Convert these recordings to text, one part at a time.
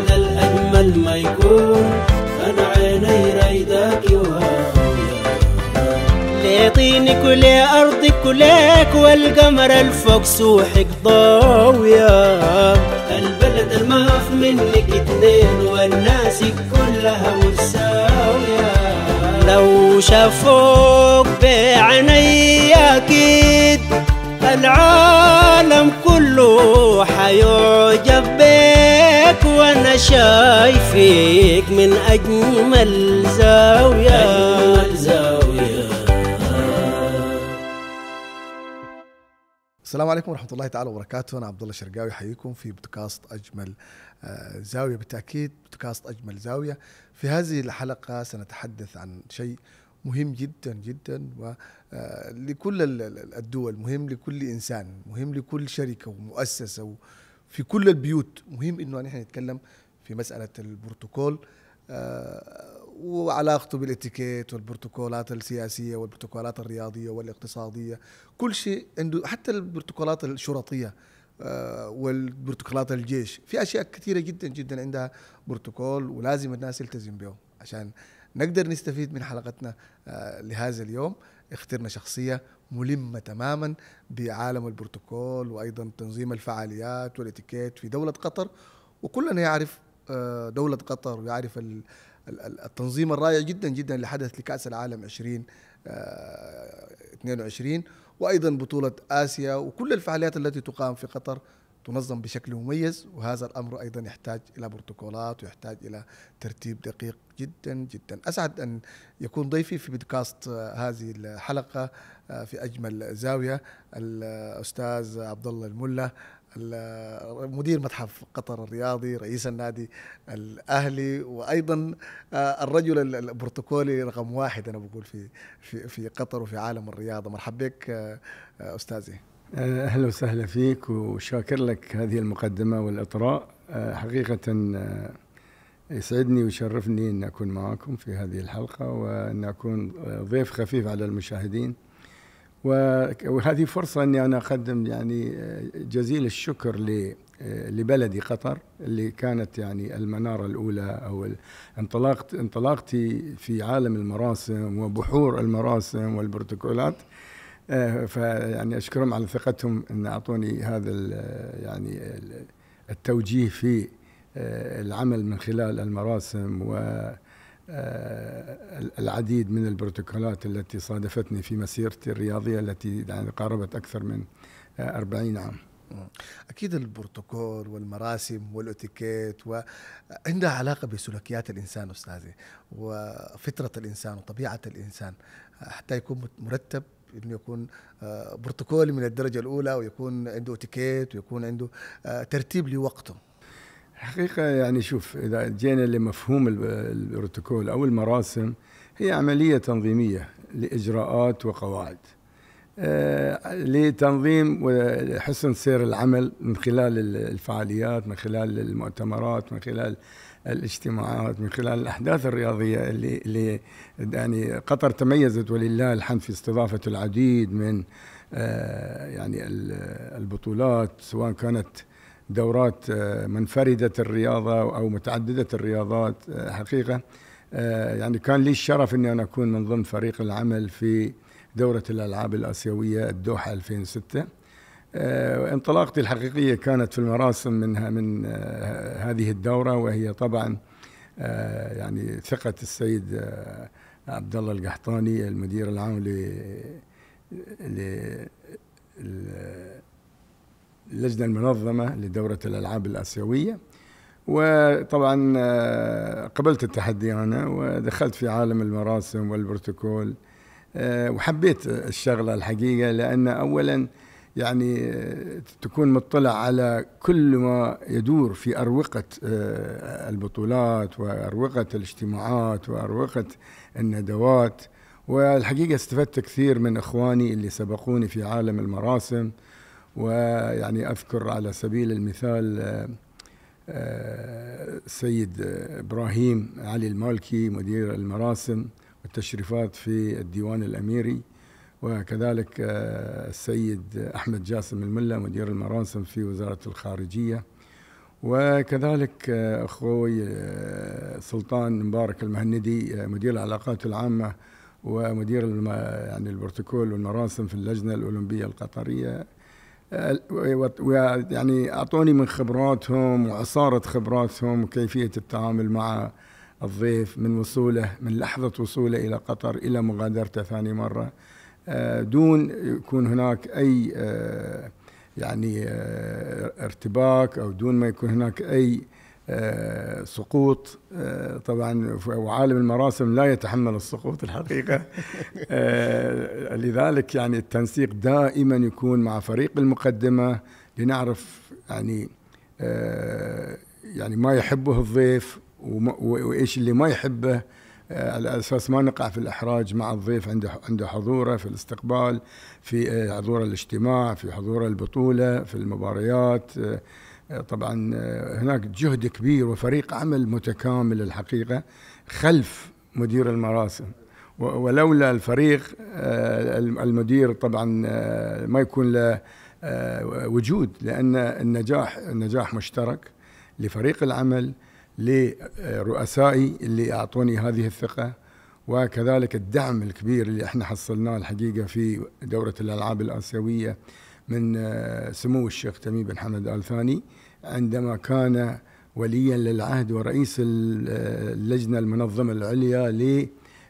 هذا الأجمل ما يكون أنا عيني رايداك وهاوية لطينك ولأرضك ولك والقمر الفوق سوحك ضاوية البلد الماف منك اتنين والناس كلها مساوية لو شافوك بعيني أكيد العالم كله حيعجب بيك وانا شايفك من اجمل زاويه اجمل زاويه السلام عليكم ورحمه الله تعالى وبركاته انا عبد الله شرقاوي حييكم في بودكاست اجمل آه، زاويه بالتاكيد بودكاست اجمل زاويه في هذه الحلقه سنتحدث عن شيء مهم جدا جدا ولكل آه، الدول مهم لكل انسان مهم لكل شركه ومؤسسه في كل البيوت مهم انه نحن نتكلم في مساله البروتوكول آه، وعلاقته بالاتيكيت والبروتوكولات السياسيه والبروتوكولات الرياضيه والاقتصاديه كل شيء عنده حتى البروتوكولات الشرطيه آه، والبروتوكولات الجيش في اشياء كثيره جدا جدا عندها بروتوكول ولازم الناس يلتزم به عشان نقدر نستفيد من حلقتنا آه، لهذا اليوم اخترنا شخصيه ملمه تماما بعالم البروتوكول وايضا تنظيم الفعاليات والاتيكيت في دوله قطر وكلنا يعرف آه، دوله قطر ويعرف التنظيم الرائع جدا جدا اللي حدث لكاس العالم 20 22 آه، وايضا بطوله اسيا وكل الفعاليات التي تقام في قطر تنظم بشكل مميز وهذا الامر ايضا يحتاج الى بروتوكولات ويحتاج الى ترتيب دقيق جدا جدا اسعد ان يكون ضيفي في بودكاست آه، هذه الحلقه آه، في اجمل زاويه الاستاذ عبد الله الملا آه، مدير متحف قطر الرياضي رئيس النادي الاهلي وايضا الرجل البروتوكولي رقم واحد انا بقول في في في قطر وفي عالم الرياضه مرحب بك استاذي آه، اهلا وسهلا فيك وشاكر لك هذه المقدمه والاطراء آه، حقيقه آه، يسعدني ويشرفني ان اكون معكم في هذه الحلقه وان اكون ضيف خفيف على المشاهدين وهذه فرصه اني انا اقدم يعني جزيل الشكر لبلدي قطر اللي كانت يعني المناره الاولى او انطلاقت انطلاقتي في عالم المراسم وبحور المراسم والبروتوكولات آه، فيعني اشكرهم على ثقتهم ان اعطوني هذا الـ يعني الـ التوجيه في آه، العمل من خلال المراسم و آه، العديد من البروتوكولات التي صادفتني في مسيرتي الرياضية التي يعني قاربت أكثر من 40 عام أكيد البروتوكول والمراسم والأتيكيت وعندها علاقة بسلوكيات الإنسان أستاذي وفطرة الإنسان وطبيعة الإنسان حتى يكون مرتب انه يكون آه، بروتوكولي من الدرجه الاولى ويكون عنده تيكيت ويكون عنده آه، ترتيب لوقته حقيقة يعني شوف إذا جينا لمفهوم البروتوكول أو المراسم هي عملية تنظيمية لإجراءات وقواعد آه، لتنظيم وحسن سير العمل من خلال الفعاليات من خلال المؤتمرات من خلال الاجتماعات من خلال الأحداث الرياضية اللي, اللي يعني قطر تميزت ولله الحمد في استضافة العديد من آه، يعني البطولات سواء كانت دورات آه، منفردة الرياضة أو متعددة الرياضات آه، حقيقة يعني كان لي الشرف أني أنا أكون من ضمن فريق العمل في دورة الألعاب الآسيوية الدوحة 2006 آه، انطلاقتي الحقيقية كانت في المراسم منها من آه، هذه الدورة وهي طبعا آه، يعني ثقة السيد عبد الله القحطاني المدير العام ل اللجنة المنظمة لدورة الألعاب الآسيوية وطبعا قبلت التحدي أنا ودخلت في عالم المراسم والبروتوكول وحبيت الشغلة الحقيقة لأن أولا يعني تكون مطلع على كل ما يدور في أروقة آه، البطولات وأروقة الاجتماعات وأروقة الندوات والحقيقة استفدت كثير من إخواني اللي سبقوني في عالم المراسم ويعني أذكر على سبيل المثال آه، آه، السيد إبراهيم علي المالكي مدير المراسم والتشريفات في الديوان الأميري وكذلك آه، السيد أحمد جاسم الملا مدير المراسم في وزارة الخارجية وكذلك آه، أخوي آه، سلطان مبارك المهندي مدير العلاقات العامة ومدير يعني البروتوكول والمراسم في اللجنة الأولمبية القطرية يعني أعطوني من خبراتهم وعصارة خبراتهم وكيفية التعامل مع الضيف من وصوله من لحظة وصوله إلى قطر إلى مغادرته ثاني مرة آه، دون يكون هناك أي آه، يعني آه، ارتباك أو دون ما يكون هناك أي سقوط طبعا وعالم المراسم لا يتحمل السقوط الحقيقه لذلك يعني التنسيق دائما يكون مع فريق المقدمه لنعرف يعني يعني ما يحبه الضيف وايش اللي ما يحبه آه، على اساس ما نقع في الاحراج مع الضيف عنده عنده حضوره في الاستقبال في آه، حضور الاجتماع في حضور البطوله في المباريات آه، طبعا هناك جهد كبير وفريق عمل متكامل الحقيقه خلف مدير المراسم ولولا الفريق المدير طبعا ما يكون له وجود لان النجاح النجاح مشترك لفريق العمل لرؤسائي اللي اعطوني هذه الثقه وكذلك الدعم الكبير اللي احنا حصلناه الحقيقه في دوره الالعاب الاسيويه من آه، سمو الشيخ تميم بن حمد ال ثاني عندما كان وليا للعهد ورئيس آه، اللجنه المنظمه العليا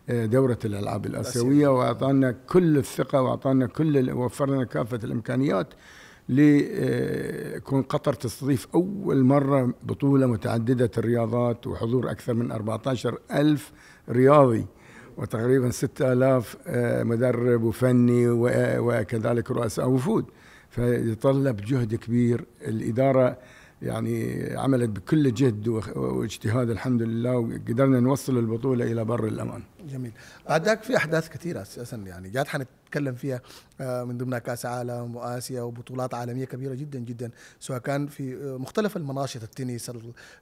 لدوره آه، الالعاب الاسيويه واعطانا كل الثقه واعطانا كل وفر لنا كافه الامكانيات لكون آه، قطر تستضيف أول مرة بطولة متعددة الرياضات وحضور أكثر من 14 ألف رياضي وتقريبا ألاف آه، مدرب وفني آه، وكذلك رؤساء وفود فيتطلب جهد كبير الإدارة يعني عملت بكل جهد واجتهاد الحمد لله وقدرنا نوصل البطوله الى بر الامان. جميل. بعدك في احداث كثيره اساسا يعني جات حنتكلم فيها آه، من ضمنها كاس عالم واسيا وبطولات عالميه كبيره جدا جدا سواء كان في آه، مختلف المناشط التنس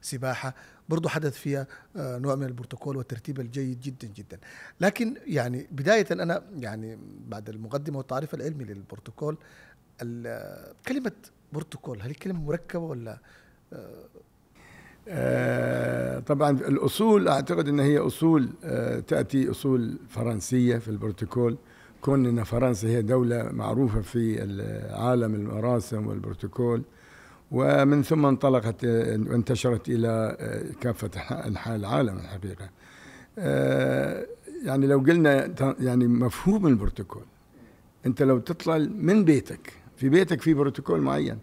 السباحه برضه حدث فيها آه، نوع من البروتوكول والترتيب الجيد جدا جدا. لكن يعني بدايه انا يعني بعد المقدمه والتعريف العلمي للبروتوكول كلمه بروتوكول هل الكلمه مركبه ولا آه طبعا الاصول اعتقد ان هي اصول آه تاتي اصول فرنسيه في البروتوكول كون ان فرنسا هي دوله معروفه في عالم المراسم والبروتوكول ومن ثم انطلقت وانتشرت الى آه، كافه انحاء العالم الحقيقه. آه، يعني لو قلنا يعني مفهوم البروتوكول انت لو تطلع من بيتك في بيتك في بروتوكول معين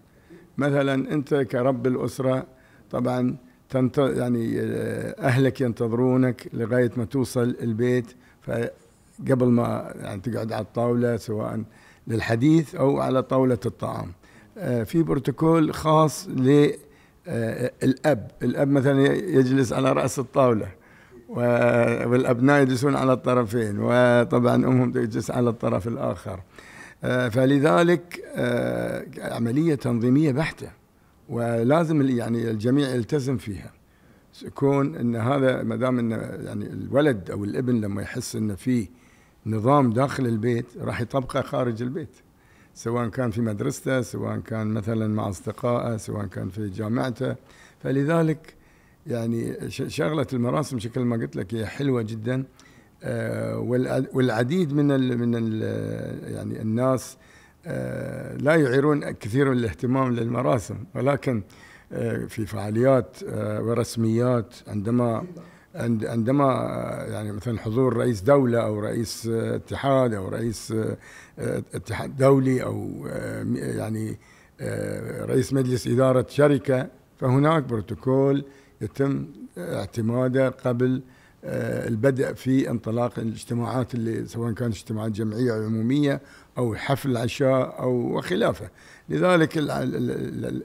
مثلا انت كرب الاسره طبعا تنت يعني آه، اهلك ينتظرونك لغايه ما توصل البيت فقبل ما يعني تقعد على الطاوله سواء للحديث او على طاوله الطعام آه، في بروتوكول خاص للاب آه، الاب مثلا يجلس على راس الطاوله والابناء يجلسون على الطرفين وطبعا امهم تجلس على الطرف الاخر آه، فلذلك آه، عملية تنظيمية بحتة ولازم يعني الجميع يلتزم فيها يكون ان هذا ما دام ان يعني الولد او الابن لما يحس ان في نظام داخل البيت راح يطبقه خارج البيت سواء كان في مدرسته سواء كان مثلا مع اصدقائه سواء كان في جامعته فلذلك يعني شغله المراسم شكل ما قلت لك هي حلوه جدا آه، والعديد من الـ من الـ يعني الناس آه، لا يعيرون كثير من الاهتمام للمراسم ولكن آه، في فعاليات ورسميات عندما عندما يعني مثلا حضور رئيس دولة أو رئيس اتحاد أو رئيس اتحاد دولي أو يعني رئيس مجلس إدارة شركة فهناك بروتوكول يتم اعتماده قبل آه، البدء في انطلاق الاجتماعات اللي سواء كانت اجتماعات جمعيه عموميه او حفل عشاء او وخلافه لذلك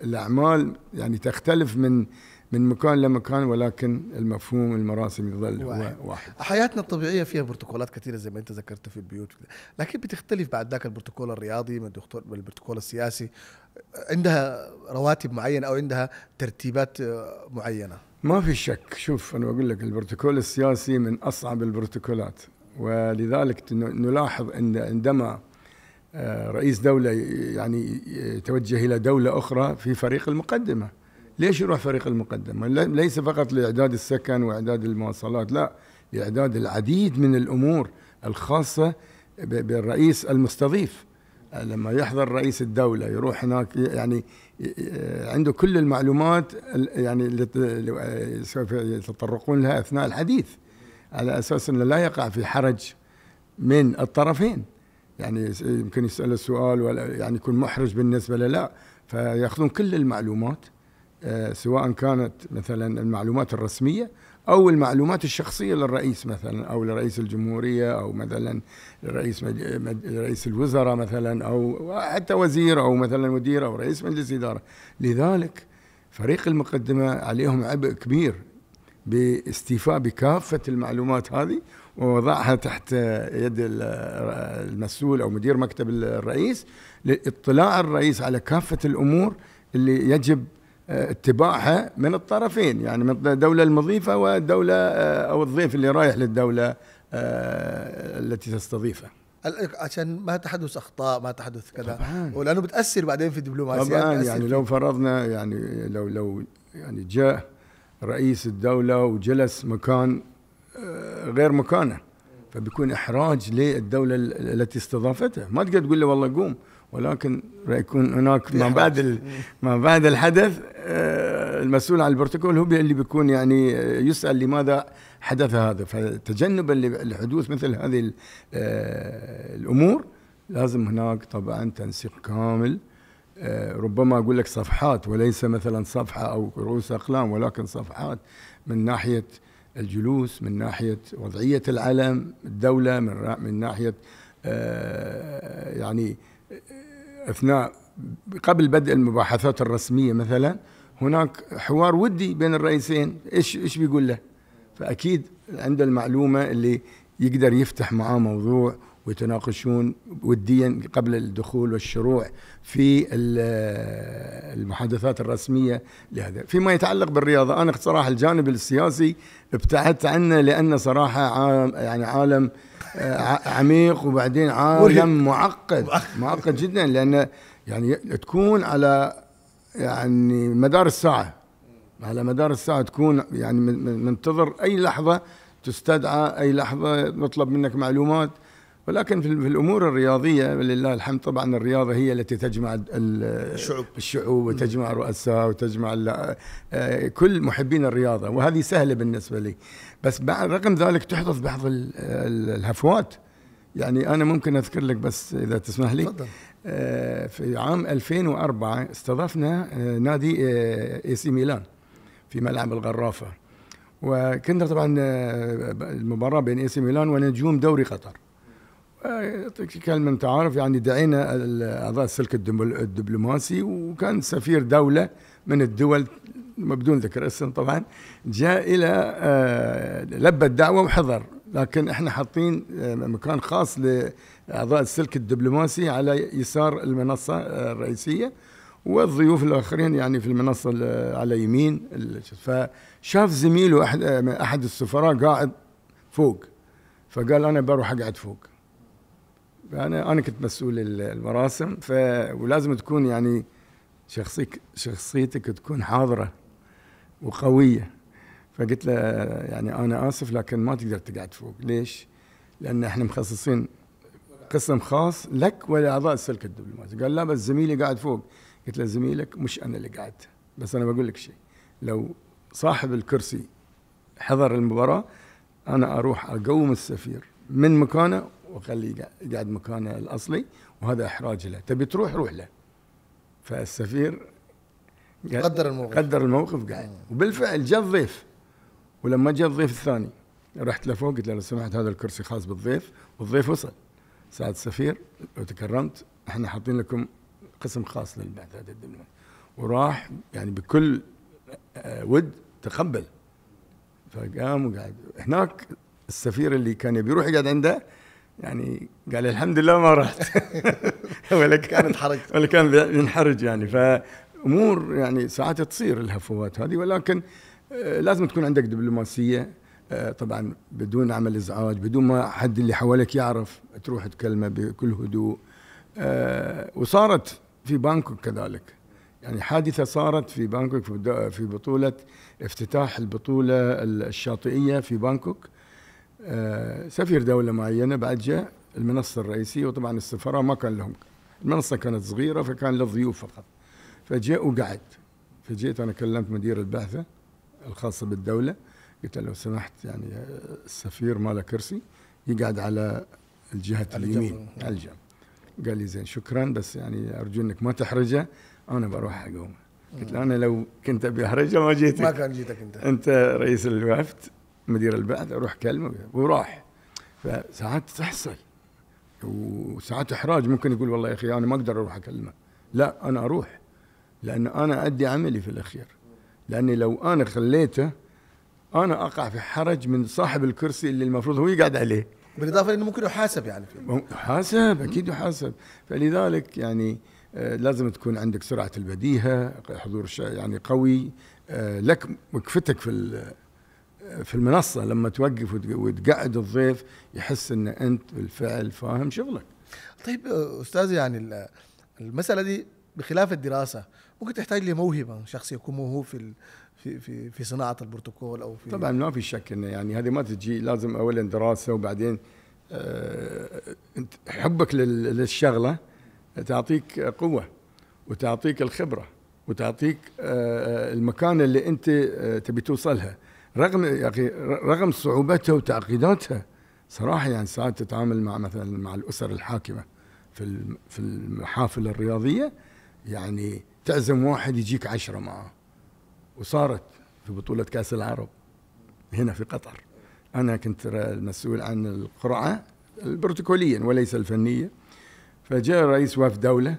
الاعمال يعني تختلف من من مكان لمكان ولكن المفهوم المراسم يظل واحد. واحد حياتنا الطبيعيه فيها بروتوكولات كثيره زي ما انت ذكرت في البيوت لكن بتختلف بعد ذاك البروتوكول الرياضي من البروتوكول السياسي عندها رواتب معينه او عندها ترتيبات آه، معينه ما في شك شوف أنا أقول لك البروتوكول السياسي من أصعب البروتوكولات ولذلك نلاحظ أن عندما آه، رئيس دولة يعني يتوجه إلى دولة أخرى في فريق المقدمة ليش يروح فريق المقدمة ليس فقط لإعداد السكن وإعداد المواصلات لا لإعداد العديد من الأمور الخاصة بالرئيس المستضيف لما يحضر رئيس الدولة يروح هناك يعني عنده كل المعلومات يعني اللي سوف يتطرقون لها أثناء الحديث على أساس أنه لا يقع في حرج من الطرفين يعني يمكن يسأل السؤال ولا يعني يكون محرج بالنسبة له لا فيأخذون كل المعلومات آه، سواء كانت مثلا المعلومات الرسمية أو المعلومات الشخصية للرئيس مثلا أو لرئيس الجمهورية أو مثلا لرئيس مج... رئيس الوزراء مثلا أو حتى وزير أو مثلا مدير أو رئيس مجلس إدارة لذلك فريق المقدمة عليهم عبء كبير باستيفاء بكافة المعلومات هذه ووضعها تحت يد المسؤول أو مدير مكتب الرئيس لاطلاع الرئيس على كافة الأمور اللي يجب اتباعها من الطرفين يعني من الدولة المضيفة والدولة آه، أو الضيف اللي رايح للدولة آه، التي تستضيفها عشان ما تحدث اخطاء ما تحدث كذا ولانه بتاثر بعدين في الدبلوماسيه طبعا يعني, يعني لو فرضنا يعني لو لو يعني جاء رئيس الدوله وجلس مكان آه، غير مكانه فبيكون احراج للدوله التي استضافته ما تقدر تقول له والله قوم ولكن يكون هناك ما بعد ما بعد الحدث آه، المسؤول عن البروتوكول هو اللي بيكون يعني آه، يسال لماذا حدث هذا فتجنبا لحدوث مثل هذه آه، الامور لازم هناك طبعا تنسيق كامل ربما اقول لك صفحات وليس مثلا صفحه او رؤوس اقلام ولكن صفحات من ناحيه الجلوس من ناحيه وضعيه العلم الدوله من, من ناحيه يعني اثناء قبل بدء المباحثات الرسميه مثلا هناك حوار ودي بين الرئيسين ايش ايش بيقول له فاكيد عنده المعلومه اللي يقدر يفتح معاه موضوع ويتناقشون وديا قبل الدخول والشروع في المحادثات الرسمية لهذا فيما يتعلق بالرياضة أنا صراحة الجانب السياسي ابتعدت عنه لأنه صراحة عالم يعني عالم آه، عميق وبعدين عالم معقد معقد جدا لأن يعني تكون على يعني مدار الساعة على مدار الساعة تكون يعني منتظر أي لحظة تستدعى أي لحظة نطلب منك معلومات ولكن في الامور الرياضيه ولله الحمد طبعا الرياضه هي التي تجمع الشعوب الشعوب وتجمع الرؤساء وتجمع آه، كل محبين الرياضه وهذه سهله بالنسبه لي بس رغم ذلك تحدث بعض الهفوات يعني انا ممكن اذكر لك بس اذا تسمح لي آه، في عام 2004 استضفنا آه، نادي اي سي ميلان في ملعب الغرافه وكنا طبعا المباراه بين اي سي ميلان ونجوم دوري قطر يعطيك كلمة أنت عارف يعني دعينا أعضاء السلك الدبلوماسي وكان سفير دولة من الدول بدون ذكر اسم طبعا جاء إلى آه، لبى الدعوة وحضر لكن احنا حاطين آه، مكان خاص لأعضاء السلك الدبلوماسي على يسار المنصة آه، الرئيسية والضيوف الآخرين يعني في المنصة على يمين فشاف زميله أحد السفراء قاعد فوق فقال أنا بروح أقعد فوق انا انا كنت مسؤول المراسم ف ولازم تكون يعني شخصيك شخصيتك تكون حاضره وقويه فقلت له يعني انا اسف لكن ما تقدر تقعد فوق ليش؟ لان احنا مخصصين قسم خاص لك ولاعضاء السلك الدبلوماسي قال لا بس زميلي قاعد فوق قلت له زميلك مش انا اللي قاعد بس انا بقول لك شيء لو صاحب الكرسي حضر المباراه انا اروح اقوم السفير من مكانه وخليه يقعد مكانه الاصلي وهذا احراج له تبي تروح روح له فالسفير قدر الموقف قدر الموقف قاعد وبالفعل جاء الضيف ولما جاء الضيف الثاني رحت لفوق قلت له لو سمحت هذا الكرسي خاص بالضيف والضيف وصل سعد السفير لو تكرمت احنا حاطين لكم قسم خاص للبعث هذا وراح يعني بكل آه، ود تقبل فقام وقعد هناك السفير اللي كان يبي يروح يقعد عنده يعني قال الحمد لله ما رحت ولا كان انحرج ولا كان بينحرج يعني فامور يعني ساعات تصير الهفوات هذه ولكن آه، لازم تكون عندك دبلوماسيه آه، طبعا بدون عمل ازعاج بدون ما حد اللي حواليك يعرف تروح تكلمه بكل هدوء آه، وصارت في بانكوك كذلك يعني حادثة صارت في بانكوك في بطولة افتتاح البطولة الشاطئية في بانكوك آه، سفير دولة معينة بعد جاء المنصة الرئيسية وطبعا السفراء ما كان لهم المنصة كانت صغيرة فكان للضيوف فقط فجاء وقعد فجيت أنا كلمت مدير البعثة الخاصة بالدولة قلت له لو سمحت يعني آه، السفير ما له كرسي يقعد على الجهة على اليمين على الجنب قال لي زين شكرا بس يعني أرجو أنك ما تحرجه أنا بروح حقومه قلت له أنا لو كنت أبي أحرجه ما جيتك ما كان جيتك أنت أنت رئيس الوفد مدير البعث اروح اكلمه وراح فساعات تحصل وساعات احراج ممكن يقول والله يا اخي انا ما اقدر اروح اكلمه لا انا اروح لان انا ادي عملي في الاخير لاني لو انا خليته انا اقع في حرج من صاحب الكرسي اللي المفروض هو يقعد عليه بالاضافه انه ممكن يحاسب يعني يحاسب اكيد يحاسب فلذلك يعني آه، لازم تكون عندك سرعه البديهه حضور يعني قوي آه، لك وقفتك في في المنصة لما توقف وتقعد الضيف يحس ان انت بالفعل فاهم شغلك طيب استاذ يعني المسألة دي بخلاف الدراسة ممكن تحتاج لموهبة شخص يكون موهوب في في في في صناعة البروتوكول او في طبعا ما في شك انه يعني هذه ما تجي لازم اولا دراسة وبعدين آه، حبك للشغلة تعطيك قوة وتعطيك الخبرة وتعطيك آه، المكان اللي انت آه، تبي توصلها رغم يا اخي رغم صعوبتها وتعقيداتها صراحه يعني ساعات تتعامل مع مثلا مع الاسر الحاكمه في في المحافل الرياضيه يعني تعزم واحد يجيك عشرة معه وصارت في بطولة كأس العرب هنا في قطر أنا كنت المسؤول عن القرعة البروتوكوليا وليس الفنية فجاء رئيس وفد دولة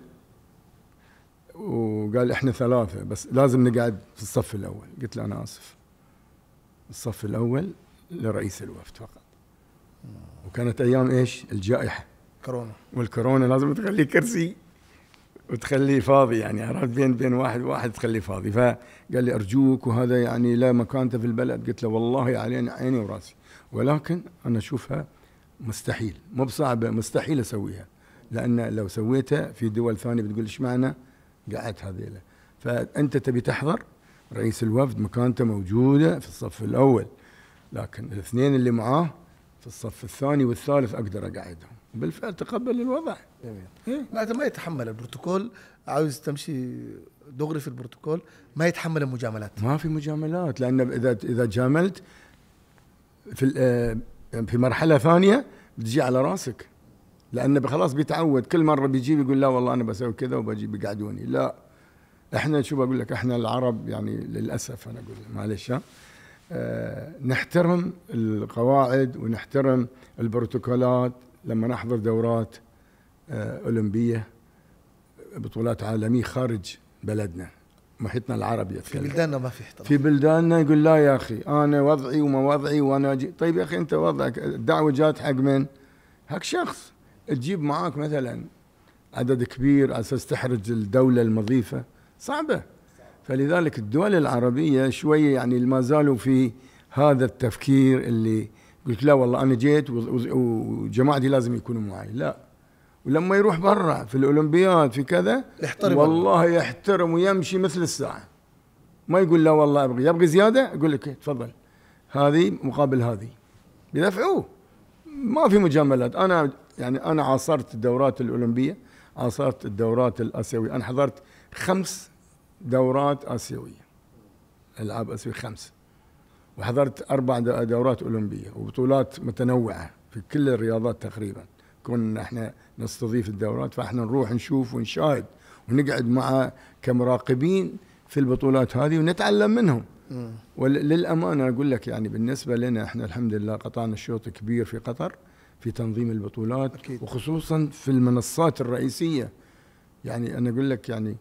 وقال احنا ثلاثة بس لازم نقعد في الصف الأول قلت له أنا آسف الصف الأول لرئيس الوفد فقط وكانت أيام إيش الجائحة كورونا والكورونا لازم تخلي كرسي وتخليه فاضي يعني عرفت بين بين واحد وواحد تخليه فاضي فقال لي أرجوك وهذا يعني لا مكانته في البلد قلت له والله علينا عيني وراسي ولكن أنا أشوفها مستحيل مو بصعبة مستحيل أسويها لأن لو سويتها في دول ثانية بتقول إيش معنى قعدت هذه فأنت تبي تحضر رئيس الوفد مكانته موجودة في الصف الأول لكن الاثنين اللي معاه في الصف الثاني والثالث أقدر أقعدهم بالفعل تقبل الوضع جميل إيه؟ معناته ما يتحمل البروتوكول عاوز تمشي دغري في البروتوكول ما يتحمل المجاملات ما في مجاملات لأن إذا إذا جاملت في آه، في مرحلة ثانية بتجي على راسك لأنه خلاص بيتعود كل مرة بيجي بيقول لا والله أنا بسوي كذا وبجي بيقعدوني لا احنا شو بقول لك احنا العرب يعني للاسف انا اقول معلش أه نحترم القواعد ونحترم البروتوكولات لما نحضر دورات أه اولمبيه بطولات عالميه خارج بلدنا محيطنا العربي في بلداننا ما في احترام في بلداننا يقول لا يا اخي انا وضعي وما وضعي وانا أجي. طيب يا اخي انت وضعك الدعوه جات حق من؟ حق شخص تجيب معاك مثلا عدد كبير على اساس تحرج الدوله المضيفه صعبة فلذلك الدول العربية شوية يعني ما زالوا في هذا التفكير اللي قلت لا والله أنا جيت وجماعتي لازم يكونوا معي لا ولما يروح برا في الأولمبياد في كذا يحترم والله يحترم ويمشي مثل الساعة ما يقول لا والله أبغي يبغي زيادة أقول لك إيه، تفضل هذه مقابل هذه يدفعوه ما في مجاملات أنا يعني أنا عاصرت الدورات الأولمبية عاصرت الدورات الآسيوية أنا حضرت خمس دورات آسيوية ألعاب آسيوية خمسة وحضرت أربع دورات أولمبية وبطولات متنوعة في كل الرياضات تقريبا كنا احنا نستضيف الدورات فاحنا نروح نشوف ونشاهد ونقعد مع كمراقبين في البطولات هذه ونتعلم منهم وللأمانة أقول لك يعني بالنسبة لنا احنا الحمد لله قطعنا شوط كبير في قطر في تنظيم البطولات أكيد. وخصوصا في المنصات الرئيسية يعني أنا أقول لك يعني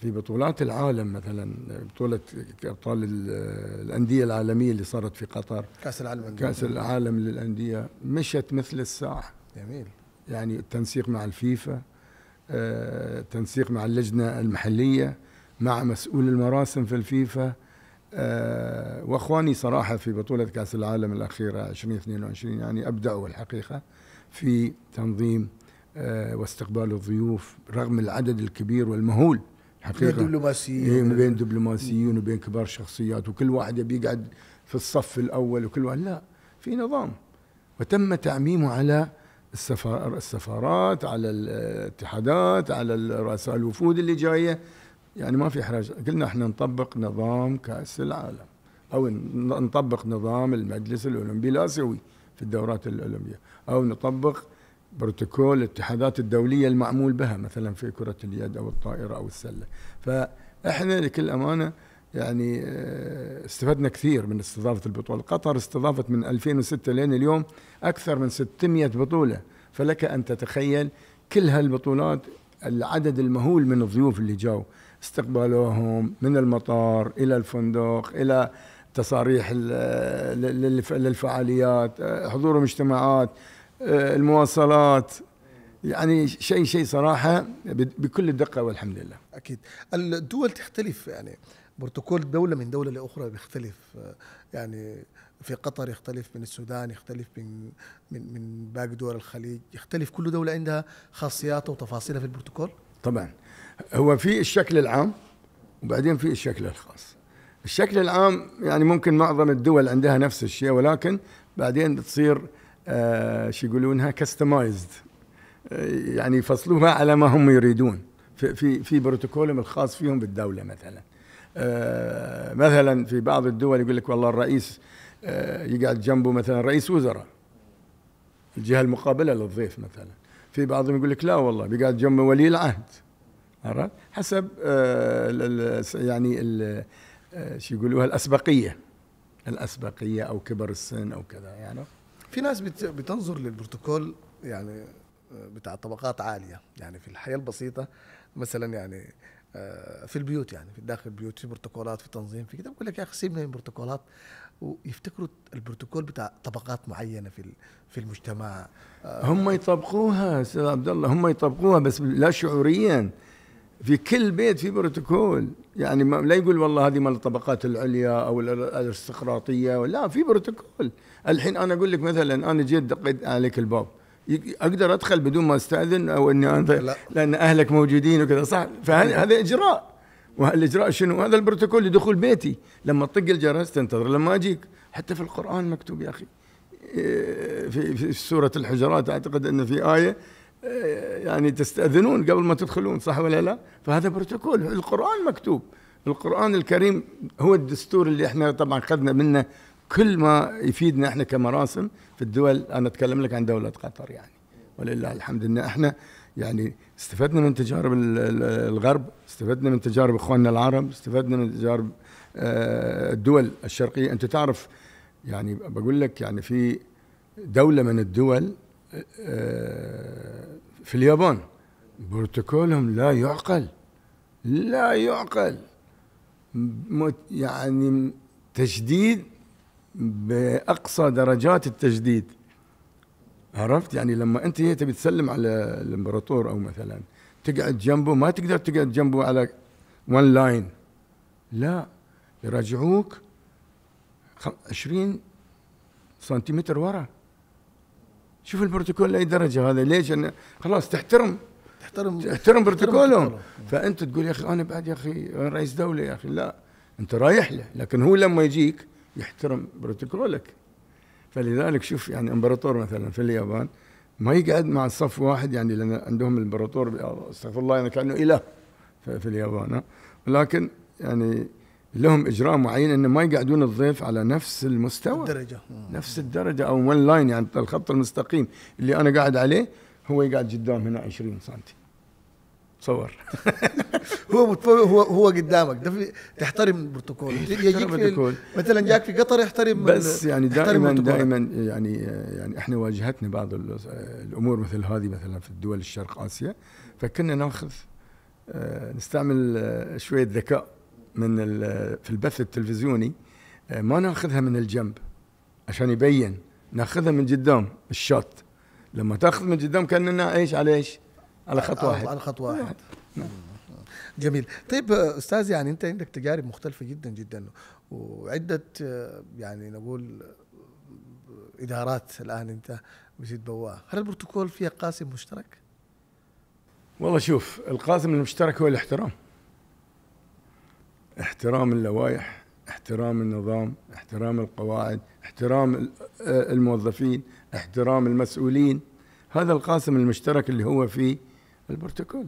في بطولات العالم مثلا بطولة أبطال الأندية العالمية اللي صارت في قطر كأس العالم كأس العالم للأندية مشت مثل الساعة جميل يعني التنسيق مع الفيفا آه، التنسيق مع اللجنة المحلية مع مسؤول المراسم في الفيفا آه، واخواني صراحه في بطوله كاس العالم الاخيره 2022 يعني ابدعوا الحقيقه في تنظيم آه، واستقبال الضيوف رغم العدد الكبير والمهول الحقيقه بين دبلوماسيين إيه، بين دبلوماسيين وبين كبار الشخصيات وكل واحد يبي يقعد في الصف الاول وكل واحد لا في نظام وتم تعميمه على السفار السفارات على الاتحادات على رؤساء الوفود اللي جايه يعني ما في احراج قلنا احنا نطبق نظام كاس العالم او نطبق نظام المجلس الاولمبي الاسيوي في الدورات الاولمبيه او نطبق بروتوكول الاتحادات الدوليه المعمول بها مثلا في كره اليد او الطائره او السله فاحنا لكل امانه يعني آه، استفدنا كثير من استضافه البطوله قطر استضافت من 2006 لين اليوم اكثر من 600 بطوله فلك ان تتخيل كل هالبطولات العدد المهول من الضيوف اللي جاوا استقبالهم من المطار الى الفندق الى تصاريح آه، للفعاليات آه، حضور اجتماعات آه، المواصلات يعني شيء شيء صراحة بكل الدقة والحمد لله أكيد الدول تختلف يعني بروتوكول دولة من دولة لأخرى بيختلف آه، يعني في قطر يختلف من السودان يختلف من من من باقي دول الخليج يختلف كل دولة عندها خاصياتها وتفاصيلها في البروتوكول طبعا هو في الشكل العام وبعدين في الشكل الخاص الشكل العام يعني ممكن معظم الدول عندها نفس الشيء ولكن بعدين بتصير آه، شو يقولونها كستمايزد آه، يعني يفصلوها على ما هم يريدون في في في بروتوكولهم الخاص فيهم بالدوله مثلا آه، مثلا في بعض الدول يقول لك والله الرئيس يقعد جنبه مثلا رئيس وزراء الجهه المقابله للضيف مثلا في بعضهم يقول لك لا والله بيقعد جنبه ولي العهد عرفت حسب يعني شو يقولوها الاسبقيه الاسبقيه او كبر السن او كذا يعني في ناس بتنظر للبروتوكول يعني آه، بتاع طبقات عاليه يعني في الحياه البسيطه مثلا يعني آه، في البيوت يعني في داخل البيوت في بروتوكولات في تنظيم في كده بقول لك يا اخي سيبنا من بروتوكولات ويفتكروا البروتوكول بتاع طبقات معينه في في المجتمع آه. هم يطبقوها استاذ عبد الله هم يطبقوها بس لا شعوريا في كل بيت في بروتوكول يعني ما لا يقول والله هذه مال الطبقات العليا او الارستقراطيه لا في بروتوكول الحين انا اقول لك مثلا انا جيت دقيت عليك الباب اقدر ادخل بدون ما استاذن او اني انت لا. لان اهلك موجودين وكذا صح فهذا اجراء والاجراء شنو هذا البروتوكول لدخول بيتي لما تطق الجرس تنتظر لما اجيك حتى في القران مكتوب يا اخي إيه، في في سوره الحجرات اعتقد ان في ايه آه، يعني تستأذنون قبل ما تدخلون صح ولا لا فهذا بروتوكول القرآن مكتوب القرآن الكريم هو الدستور اللي احنا طبعا خذنا منه كل ما يفيدنا احنا كمراسم في الدول انا اتكلم لك عن دوله قطر يعني ولله الحمد ان احنا يعني استفدنا من تجارب الغرب استفدنا من تجارب اخواننا العرب استفدنا من تجارب آه، الدول الشرقيه انت تعرف يعني بقول لك يعني في دوله من الدول آه، في اليابان بروتوكولهم لا يعقل لا يعقل يعني تشديد باقصى درجات التجديد عرفت يعني لما انت تبي تسلم على الامبراطور او مثلا تقعد جنبه ما تقدر تقعد جنبه على وان لاين لا يراجعوك 20 سنتيمتر ورا شوف البروتوكول لاي درجه هذا ليش أنا خلاص تحترم تحترم تحترم بروتوكولهم فانت تقول يا اخي انا بعد يا اخي رئيس دوله يا اخي لا انت رايح له لكن هو لما يجيك يحترم بروتوكولك فلذلك شوف يعني امبراطور مثلا في اليابان ما يقعد مع صف واحد يعني لان عندهم الامبراطور استغفر الله يعني كانه اله في اليابان لكن يعني لهم اجراء معين انه ما يقعدون الضيف على نفس المستوى الدرجه نفس الدرجه او ون لاين يعني الخط المستقيم اللي انا قاعد عليه هو يقعد قدام هنا 20 سم تصور هو هو هو قدامك تحترم البروتوكول إيه، يجيك مثلا جاك في قطر يحترم بس يعني دائما دائما يعني يعني احنا واجهتنا بعض الامور مثل هذه مثلا في الدول الشرق اسيا فكنا ناخذ آه، نستعمل آه، شويه ذكاء من في البث التلفزيوني آه، ما ناخذها من الجنب عشان يبين ناخذها من قدام الشوت لما تاخذ من قدام كاننا ايش على ايش؟ على خط آه، واحد على خط واحد آه، نعم. جميل طيب استاذ يعني انت عندك تجارب مختلفه جدا جدا وعده يعني نقول ادارات الان انت بواه هل البروتوكول فيها قاسم مشترك؟ والله شوف القاسم المشترك هو الاحترام احترام اللوائح احترام النظام احترام القواعد احترام آه، الموظفين احترام المسؤولين هذا القاسم المشترك اللي هو في البروتوكول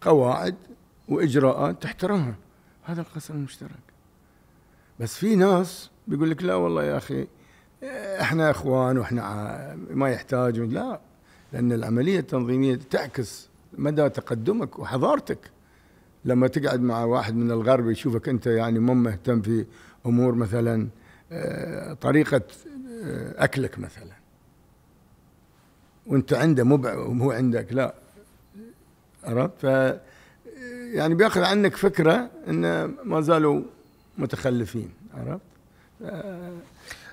قواعد واجراءات تحترمها هذا القسم المشترك بس في ناس بيقول لك لا والله يا اخي آه، احنا اخوان واحنا ما يحتاجون لا لان العمليه التنظيميه تعكس مدى تقدمك وحضارتك لما تقعد مع واحد من الغرب يشوفك انت يعني مو مهتم في امور مثلا آه، طريقه آه، اكلك مثلا وانت عنده مو هو عندك لا عرفت ف يعني بياخذ عنك فكره ان ما زالوا متخلفين عرفت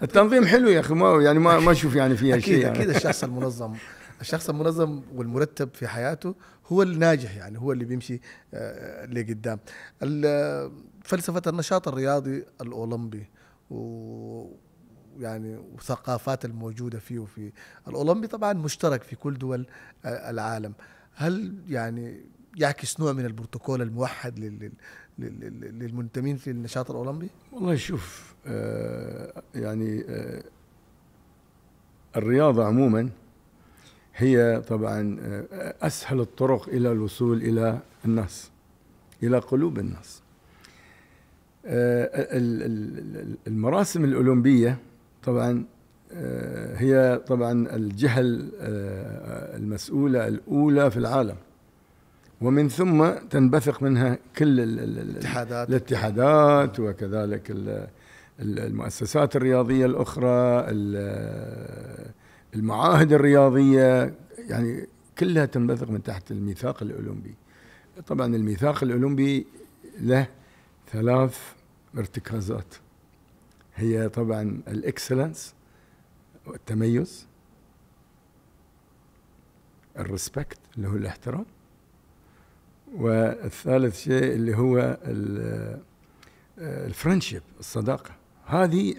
التنظيم حلو يا اخي ما يعني ما ما اشوف يعني فيها شيء اكيد يعني. اكيد الشخص المنظم الشخص المنظم والمرتب في حياته هو الناجح يعني هو اللي بيمشي آه، لقدام فلسفة النشاط الرياضي الأولمبي و يعني وثقافات الموجودة فيه وفي الأولمبي طبعا مشترك في كل دول آه، العالم هل يعني يعكس نوع من البروتوكول الموحد للمنتمين في النشاط الأولمبي؟ والله شوف آه يعني آه الرياضة عموما هي طبعا آه، اسهل الطرق الى الوصول الى الناس الى قلوب الناس آه، المراسم الاولمبيه طبعا آه، هي طبعا الجهه المسؤوله الاولى في العالم ومن ثم تنبثق منها كل الاتحادات الاتحادات وكذلك المؤسسات الرياضيه الاخرى المعاهد الرياضية يعني كلها تنبثق من تحت الميثاق الأولمبي طبعا الميثاق الأولمبي له ثلاث ارتكازات هي طبعا الإكسلنس والتميز الريسبكت اللي هو الاحترام والثالث شيء اللي هو آه، الفرنشيب الصداقه هذه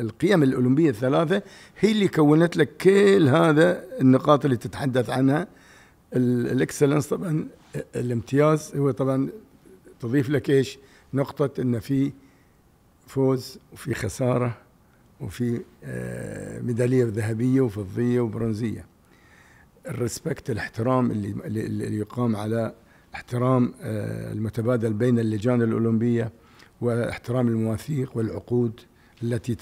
القيم الأولمبية الثلاثة هي اللي كونت لك كل هذا النقاط اللي تتحدث عنها الاكسلنس طبعا الامتياز هو طبعا تضيف لك ايش؟ نقطة ان في فوز وفي خسارة وفي آه، ميدالية ذهبية وفضية وبرونزية الريسبكت الاحترام اللي, اللي يقام على احترام آه، المتبادل بين اللجان الأولمبية واحترام المواثيق والعقود التي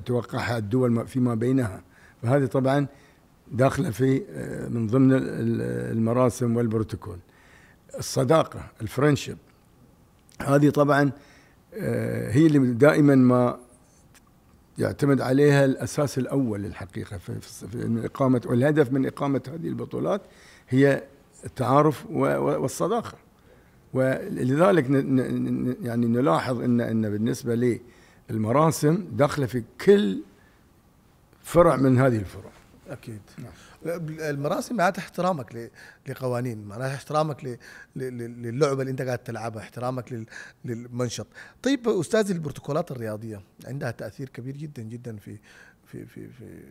توقعها الدول فيما بينها فهذه طبعا داخله في آه، من ضمن المراسم والبروتوكول الصداقه الفرنشيب هذه طبعا آه، هي اللي دائما ما يعتمد عليها الاساس الاول الحقيقه في اقامه والهدف من اقامه هذه البطولات هي التعارف والصداقه ولذلك يعني نلاحظ ان ان بالنسبه للمراسم داخله في كل فرع من هذه الفروع. اكيد. نعم. المراسم معناتها احترامك لقوانين، معناتها احترامك للعبه اللي انت قاعد تلعبها، احترامك للمنشط. طيب استاذ البروتوكولات الرياضيه عندها تاثير كبير جدا جدا في في في في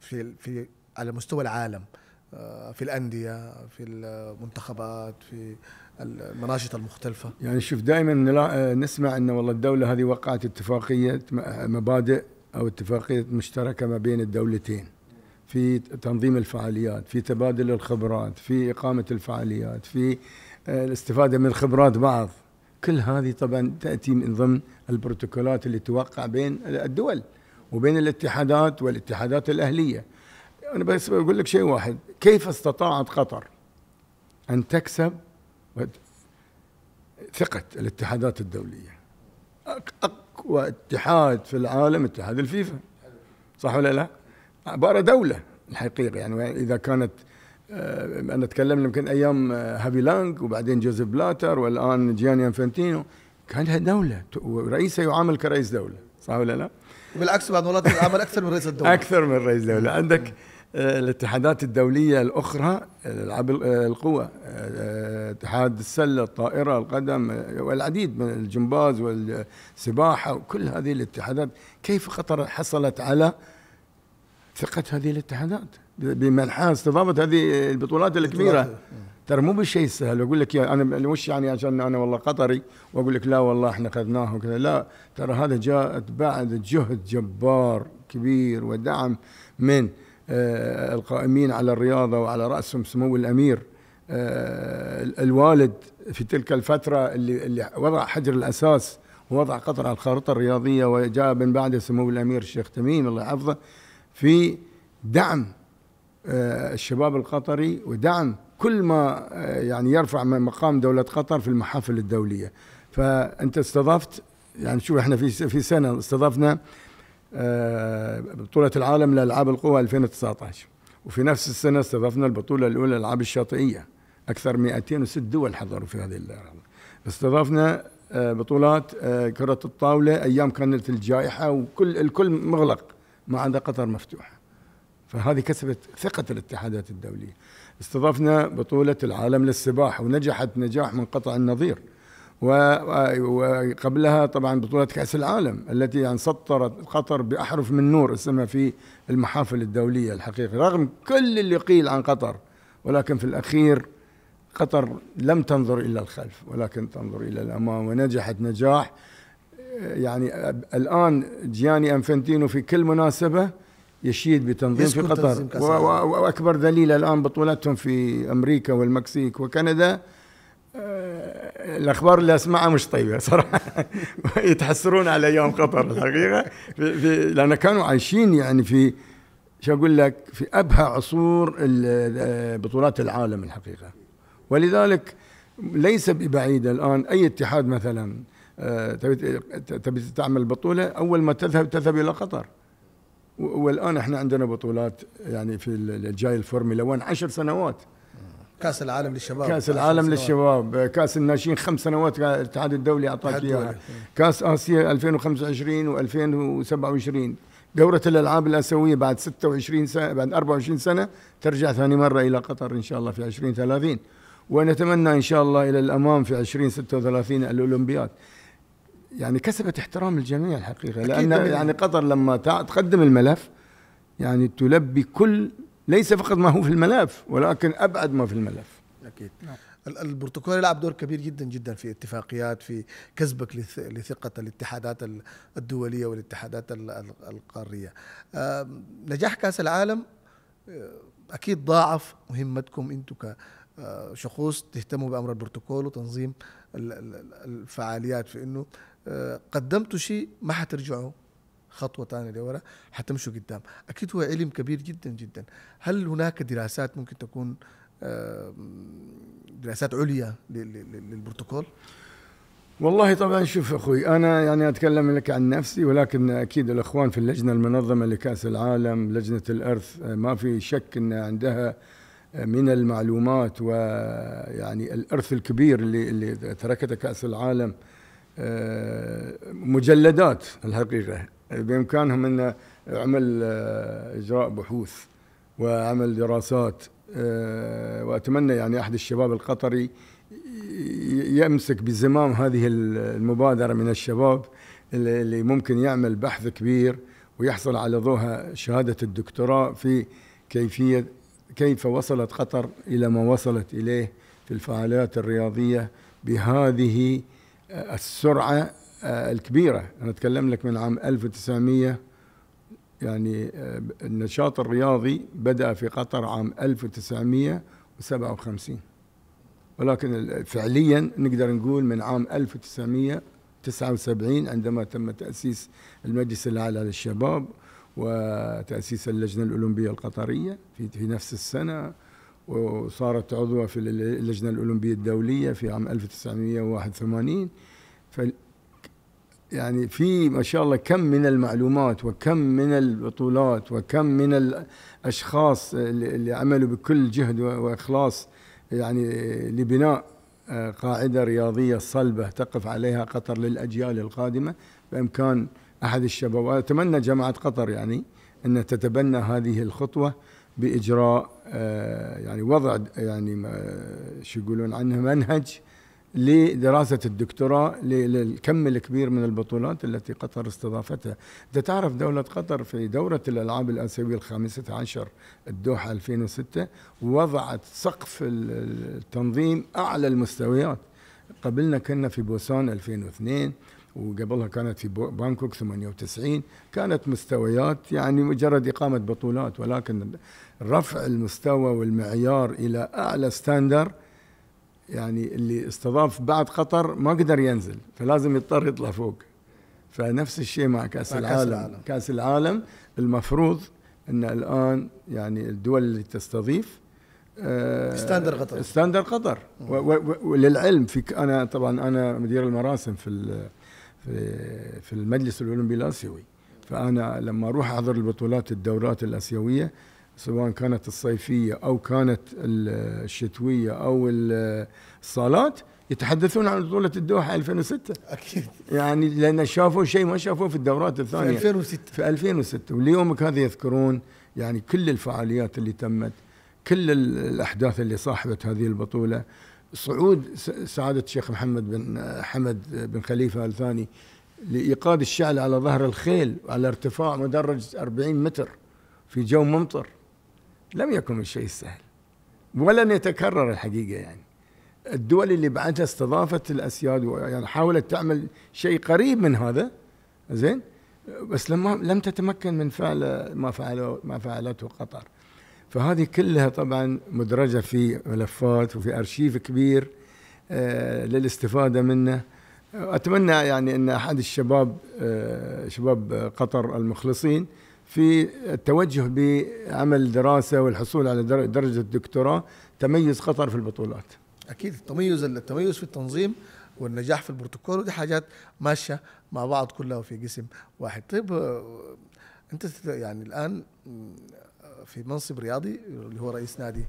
في, في على مستوى العالم آه، في الانديه، في المنتخبات، في المناشط المختلفة؟ يعني شوف دائما آه، نسمع أن والله الدولة هذه وقعت اتفاقية آه، مبادئ أو اتفاقية مشتركة ما بين الدولتين في تنظيم الفعاليات في تبادل الخبرات في إقامة الفعاليات في آه، الاستفادة من خبرات بعض كل هذه طبعا تأتي من ضمن البروتوكولات اللي توقع بين الدول وبين الاتحادات والاتحادات الأهلية أنا بس بقول لك شيء واحد كيف استطاعت قطر أن تكسب ثقة الاتحادات الدولية أقوى اتحاد في العالم اتحاد الفيفا صح ولا لا؟ عبارة دولة الحقيقة يعني إذا كانت آه، أنا تكلمنا يمكن أيام آه، هابي لانج وبعدين جوزيف بلاتر والآن جياني أنفانتينو كانها دولة ورئيسها يعامل كرئيس دولة صح ولا لا؟ بالعكس بعض الولايات يعامل أكثر من رئيس الدولة أكثر من رئيس دولة عندك آه، الاتحادات الدولية الأخرى ألعاب آه، القوى آه، اتحاد السلة الطائرة القدم والعديد من الجمباز والسباحة وكل هذه الاتحادات كيف قطر حصلت على ثقة هذه الاتحادات بمنحها استضافة هذه البطولات الكبيرة إيه. ترى مو بالشيء السهل اقول لك انا مش يعني عشان انا والله قطري واقول لك لا والله احنا اخذناه وكذا لا ترى هذا جاءت بعد جهد جبار كبير ودعم من آه، القائمين على الرياضة وعلى رأسهم سمو الأمير آه، الوالد في تلك الفترة اللي, اللي وضع حجر الأساس ووضع قطر على الخارطة الرياضية وجاء من بعد سمو الأمير الشيخ تميم الله يحفظه في دعم آه، الشباب القطري ودعم كل ما يعني يرفع من مقام دولة قطر في المحافل الدولية فأنت استضفت يعني شوف احنا في في سنة استضفنا آه، بطولة العالم لألعاب القوى 2019 وفي نفس السنة استضفنا البطولة الأولى للألعاب الشاطئية أكثر 206 دول حضروا في هذه اللعبة استضفنا آه، بطولات آه، كرة الطاولة أيام كانت الجائحة وكل الكل مغلق ما عدا قطر مفتوحة فهذه كسبت ثقة الاتحادات الدولية استضفنا بطولة العالم للسباحة ونجحت نجاح منقطع النظير وقبلها طبعا بطولة كأس العالم التي يعني سطرت قطر بأحرف من نور اسمها في المحافل الدولية الحقيقة رغم كل اللي قيل عن قطر ولكن في الأخير قطر لم تنظر إلى الخلف ولكن تنظر إلى الأمام ونجحت نجاح يعني الآن جياني أنفنتينو في كل مناسبة يشيد بتنظيم في قطر وأكبر دليل الآن بطولتهم في أمريكا والمكسيك وكندا آه، الاخبار اللي اسمعها مش طيبه صراحه يتحسرون على ايام قطر الحقيقه في في لان كانوا عايشين يعني في شو اقول لك في ابهى عصور آه، بطولات العالم الحقيقه ولذلك ليس ببعيد الان اي اتحاد مثلا آه، تبي تعمل بطوله اول ما تذهب تذهب الى قطر والان احنا عندنا بطولات يعني في الجاي الفورمولا 1 عشر سنوات كاس العالم للشباب كاس العالم للشباب كاس الناشئين خمس سنوات الاتحاد الدولي اعطاك اياها كاس اسيا 2025 و2027 دورة الألعاب الآسيوية بعد 26 سنة بعد 24 سنة ترجع ثاني مرة إلى قطر إن شاء الله في 2030 ونتمنى إن شاء الله إلى الأمام في 2036 الأولمبياد يعني كسبت احترام الجميع الحقيقة لأن يعني قطر لما تقدم الملف يعني تلبي كل ليس فقط ما هو في الملف ولكن ابعد ما في الملف اكيد نعم. البرتقال يلعب دور كبير جدا جدا في اتفاقيات في كسبك لثقة الاتحادات الدولية والاتحادات القارية نجاح كأس العالم آه، أكيد ضاعف مهمتكم أنتم كشخوص آه، تهتموا بأمر البروتوكول وتنظيم الفعاليات في أنه آه، قدمتوا شيء ما حترجعوا خطوه ثانيه لورا حتمشوا قدام اكيد هو علم كبير جدا جدا هل هناك دراسات ممكن تكون دراسات عليا للبروتوكول والله طبعا شوف اخوي انا يعني اتكلم لك عن نفسي ولكن اكيد الاخوان في اللجنه المنظمه لكاس العالم لجنه الارث ما في شك ان عندها آه، من المعلومات ويعني الارث الكبير اللي اللي تركته كاس العالم آه، مجلدات الحقيقه بامكانهم ان عمل آه، اجراء بحوث وعمل دراسات آه، واتمنى يعني احد الشباب القطري يمسك بزمام هذه المبادره من الشباب اللي ممكن يعمل بحث كبير ويحصل على ضوءها شهاده الدكتوراه في كيفيه كيف وصلت قطر الى ما وصلت اليه في الفعاليات الرياضيه بهذه آه، السرعه آه، الكبيرة أنا أتكلم لك من عام 1900 يعني آه، النشاط الرياضي بدأ في قطر عام 1957 ولكن فعليا نقدر نقول من عام 1979 عندما تم تأسيس المجلس الأعلى للشباب وتأسيس اللجنة الأولمبية القطرية في, في نفس السنة وصارت عضوة في اللجنة الأولمبية الدولية في عام 1981 يعني في ما شاء الله كم من المعلومات وكم من البطولات وكم من الاشخاص اللي عملوا بكل جهد واخلاص يعني لبناء آه، قاعده رياضيه صلبه تقف عليها قطر للاجيال القادمه بامكان احد الشباب واتمنى جامعه قطر يعني ان تتبنى هذه الخطوه باجراء آه، يعني وضع يعني شو يقولون عنه منهج لدراسة الدكتوراه للكم الكبير من البطولات التي قطر استضافتها أنت تعرف دولة قطر في دورة الألعاب الآسيوية الخامسة عشر الدوحة 2006 وضعت سقف التنظيم أعلى المستويات قبلنا كنا في بوسان 2002 وقبلها كانت في بانكوك 98 كانت مستويات يعني مجرد إقامة بطولات ولكن رفع المستوى والمعيار إلى أعلى ستاندر يعني اللي استضاف بعد قطر ما قدر ينزل فلازم يضطر يطلع فوق فنفس الشيء مع كاس مع العالم. العالم كاس العالم المفروض ان الان يعني الدول اللي تستضيف استاندر آه، قطر استاندر قطر وللعلم في انا طبعا انا مدير المراسم في في المجلس الاولمبي الاسيوي فانا لما اروح احضر البطولات الدورات الاسيويه سواء كانت الصيفية أو كانت الشتوية أو الصالات يتحدثون عن بطولة الدوحة 2006 أكيد يعني لأن شافوا شيء ما شافوه في الدورات الثانية في 2006 في 2006 وليومك هذا يذكرون يعني كل الفعاليات اللي تمت كل الأحداث اللي صاحبت هذه البطولة صعود سعادة الشيخ محمد بن حمد بن خليفة الثاني لإيقاد الشعل على ظهر الخيل على ارتفاع مدرج 40 متر في جو ممطر لم يكن الشيء السهل ولن يتكرر الحقيقة يعني الدول اللي بعدها استضافت الأسياد ويعني حاولت تعمل شيء قريب من هذا زين بس لما لم تتمكن من فعل ما فعله ما فعلته قطر فهذه كلها طبعا مدرجة في ملفات وفي أرشيف كبير آه، للاستفادة منه أتمنى يعني أن أحد الشباب آه، شباب قطر المخلصين في التوجه بعمل دراسة والحصول على درجة الدكتوراه تميز قطر في البطولات أكيد التميز التميز في التنظيم والنجاح في البروتوكول ودي حاجات ماشية مع بعض كلها في قسم واحد طيب آه، أنت يعني الآن آه، في منصب رياضي اللي هو رئيس نادي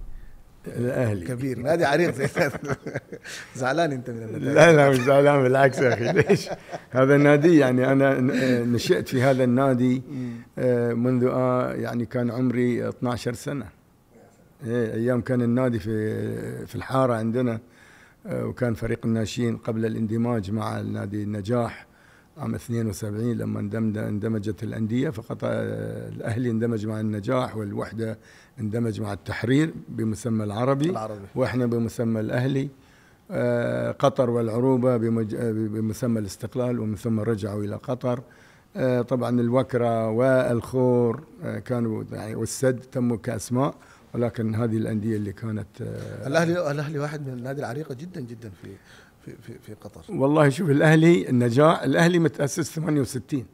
الاهلي كبير نادي زي زعلان انت من النادي لا لا مش زعلان بالعكس يا اخي ليش هذا النادي يعني انا نشأت في هذا النادي آه، منذ آه، يعني كان عمري 12 سنه ايه ايام كان النادي في في الحاره عندنا آه، وكان فريق الناشئين قبل الاندماج مع نادي النجاح عام 72 لما اندمجت الانديه فقط آه، الاهلي اندمج مع النجاح والوحده اندمج مع التحرير بمسمى العربي, العربي. واحنا بمسمى الاهلي آه، قطر والعروبه آه، بمسمى الاستقلال ومن ثم رجعوا الى قطر طبعا الوكره والخور كانوا يعني والسد تموا كاسماء ولكن هذه الانديه اللي كانت الاهلي الاهلي واحد من النادي العريقه جدا جدا في في في في قطر؟ والله شوف الاهلي النجاح الاهلي متاسس 68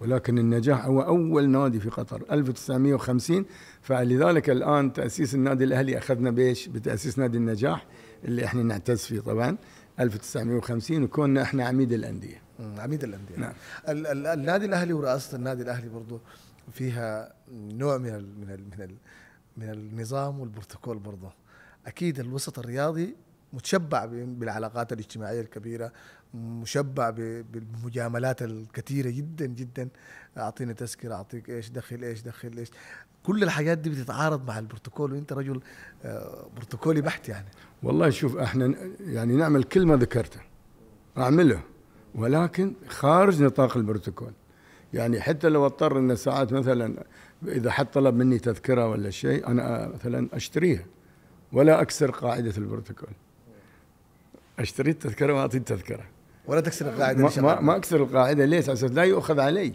ولكن النجاح هو اول نادي في قطر 1950 فلذلك الان تاسيس النادي الاهلي اخذنا بايش؟ بتاسيس نادي النجاح اللي احنا نعتز فيه طبعا 1950 وكنا احنا عميد الانديه. عميد الانديه. نعم. ال ال النادي الاهلي ورئاسه النادي الاهلي برضه فيها نوع من ال من ال من ال من النظام والبروتوكول برضه. اكيد الوسط الرياضي متشبع بالعلاقات الاجتماعيه الكبيره مشبع بالمجاملات الكثيره جدا جدا اعطيني تذكره اعطيك ايش دخل ايش دخل ايش كل الحاجات دي بتتعارض مع البروتوكول وانت رجل آه، بروتوكولي بحت يعني والله شوف احنا يعني نعمل كل ما ذكرته اعمله ولكن خارج نطاق البروتوكول يعني حتى لو اضطر ان ساعات مثلا اذا حد طلب مني تذكره ولا شيء انا آه، مثلا اشتريها ولا اكسر قاعده البروتوكول اشتري التذكره واعطي التذكره ولا تكسر القاعده ما, ما, ما اكسر القاعده ليش؟ على لا يؤخذ علي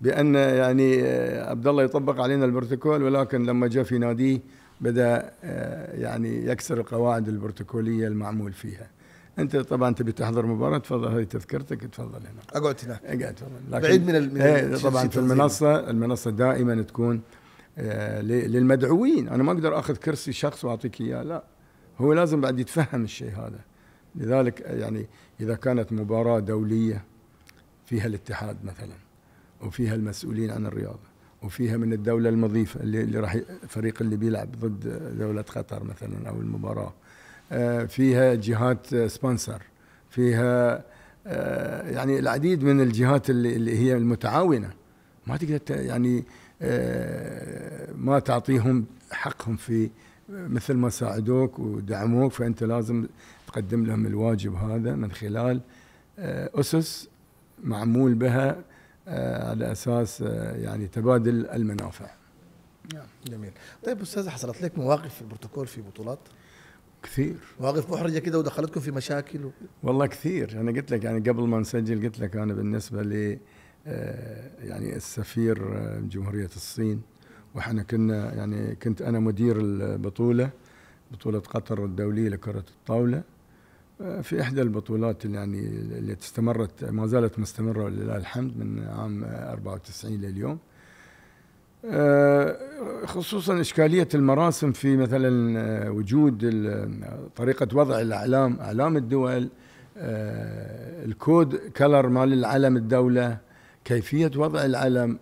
بان يعني آه، عبد الله يطبق علينا البروتوكول ولكن لما جاء في ناديه بدا آه، يعني يكسر القواعد البروتوكوليه المعمول فيها. انت طبعا تبي تحضر مباراه تفضل هذه تذكرتك تفضل هنا اقعد هناك اقعد إيه، تفضل بعيد من, من إيه، طبعا في المنصه المنصه دائما تكون آه، للمدعوين انا ما اقدر اخذ كرسي شخص واعطيك اياه لا هو لازم بعد يتفهم الشيء هذا لذلك يعني إذا كانت مباراة دولية فيها الاتحاد مثلا وفيها المسؤولين عن الرياضة وفيها من الدولة المضيفة اللي, اللي راح الفريق اللي بيلعب ضد دولة قطر مثلا أو المباراة آه، فيها جهات سبونسر فيها آه، يعني العديد من الجهات اللي, اللي هي المتعاونة ما تقدر يعني آه، ما تعطيهم حقهم في مثل ما ساعدوك ودعموك فانت لازم تقدم لهم الواجب هذا من خلال آه، اسس معمول بها آه، على اساس آه، يعني تبادل المنافع. نعم، جميل. طيب استاذ حصلت لك مواقف في البروتوكول في بطولات؟ كثير مواقف محرجه كده ودخلتكم في مشاكل و... والله كثير انا قلت لك يعني قبل ما نسجل قلت لك انا بالنسبه لي يعني السفير جمهوريه الصين واحنا كنا يعني كنت انا مدير البطوله بطوله قطر الدوليه لكره الطاوله آه، في احدى البطولات اللي يعني اللي استمرت ما زالت مستمره ولله الحمد من عام 94 لليوم آه، خصوصا اشكاليه المراسم في مثلا آه، وجود طريقه وضع الاعلام اعلام الدول الكود كلر مال العلم الدوله كيفيه وضع العلم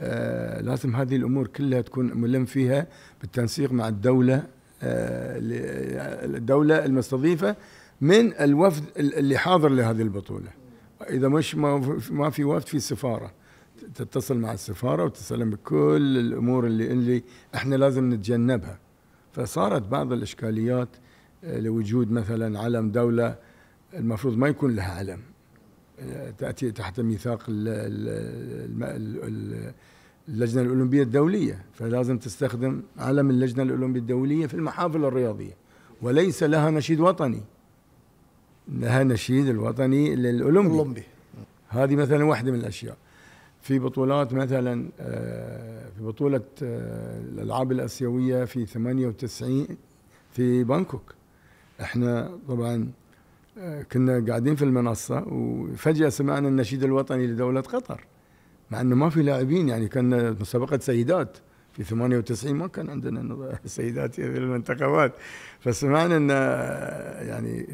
آه، لازم هذه الامور كلها تكون ملم فيها بالتنسيق مع الدوله آه، الدوله المستضيفه من الوفد اللي حاضر لهذه البطوله اذا مش ما في وفد في سفاره تتصل مع السفاره وتسلم بكل الامور اللي اللي احنا لازم نتجنبها فصارت بعض الاشكاليات آه، لوجود مثلا علم دوله المفروض ما يكون لها علم تاتي تحت ميثاق اللجنه الاولمبيه الدوليه فلازم تستخدم علم اللجنه الاولمبيه الدوليه في المحافل الرياضيه وليس لها نشيد وطني لها نشيد الوطني للاولمبي الأولمبي. هذه مثلا واحده من الاشياء في بطولات مثلا آه، في بطوله آه، الالعاب الاسيويه في 98 في بانكوك احنا طبعا آه، كنا قاعدين في المنصه وفجاه سمعنا النشيد الوطني لدوله قطر مع انه ما في لاعبين يعني كان مسابقه سيدات في 98 ما كان عندنا سيدات في المنتخبات فسمعنا ان يعني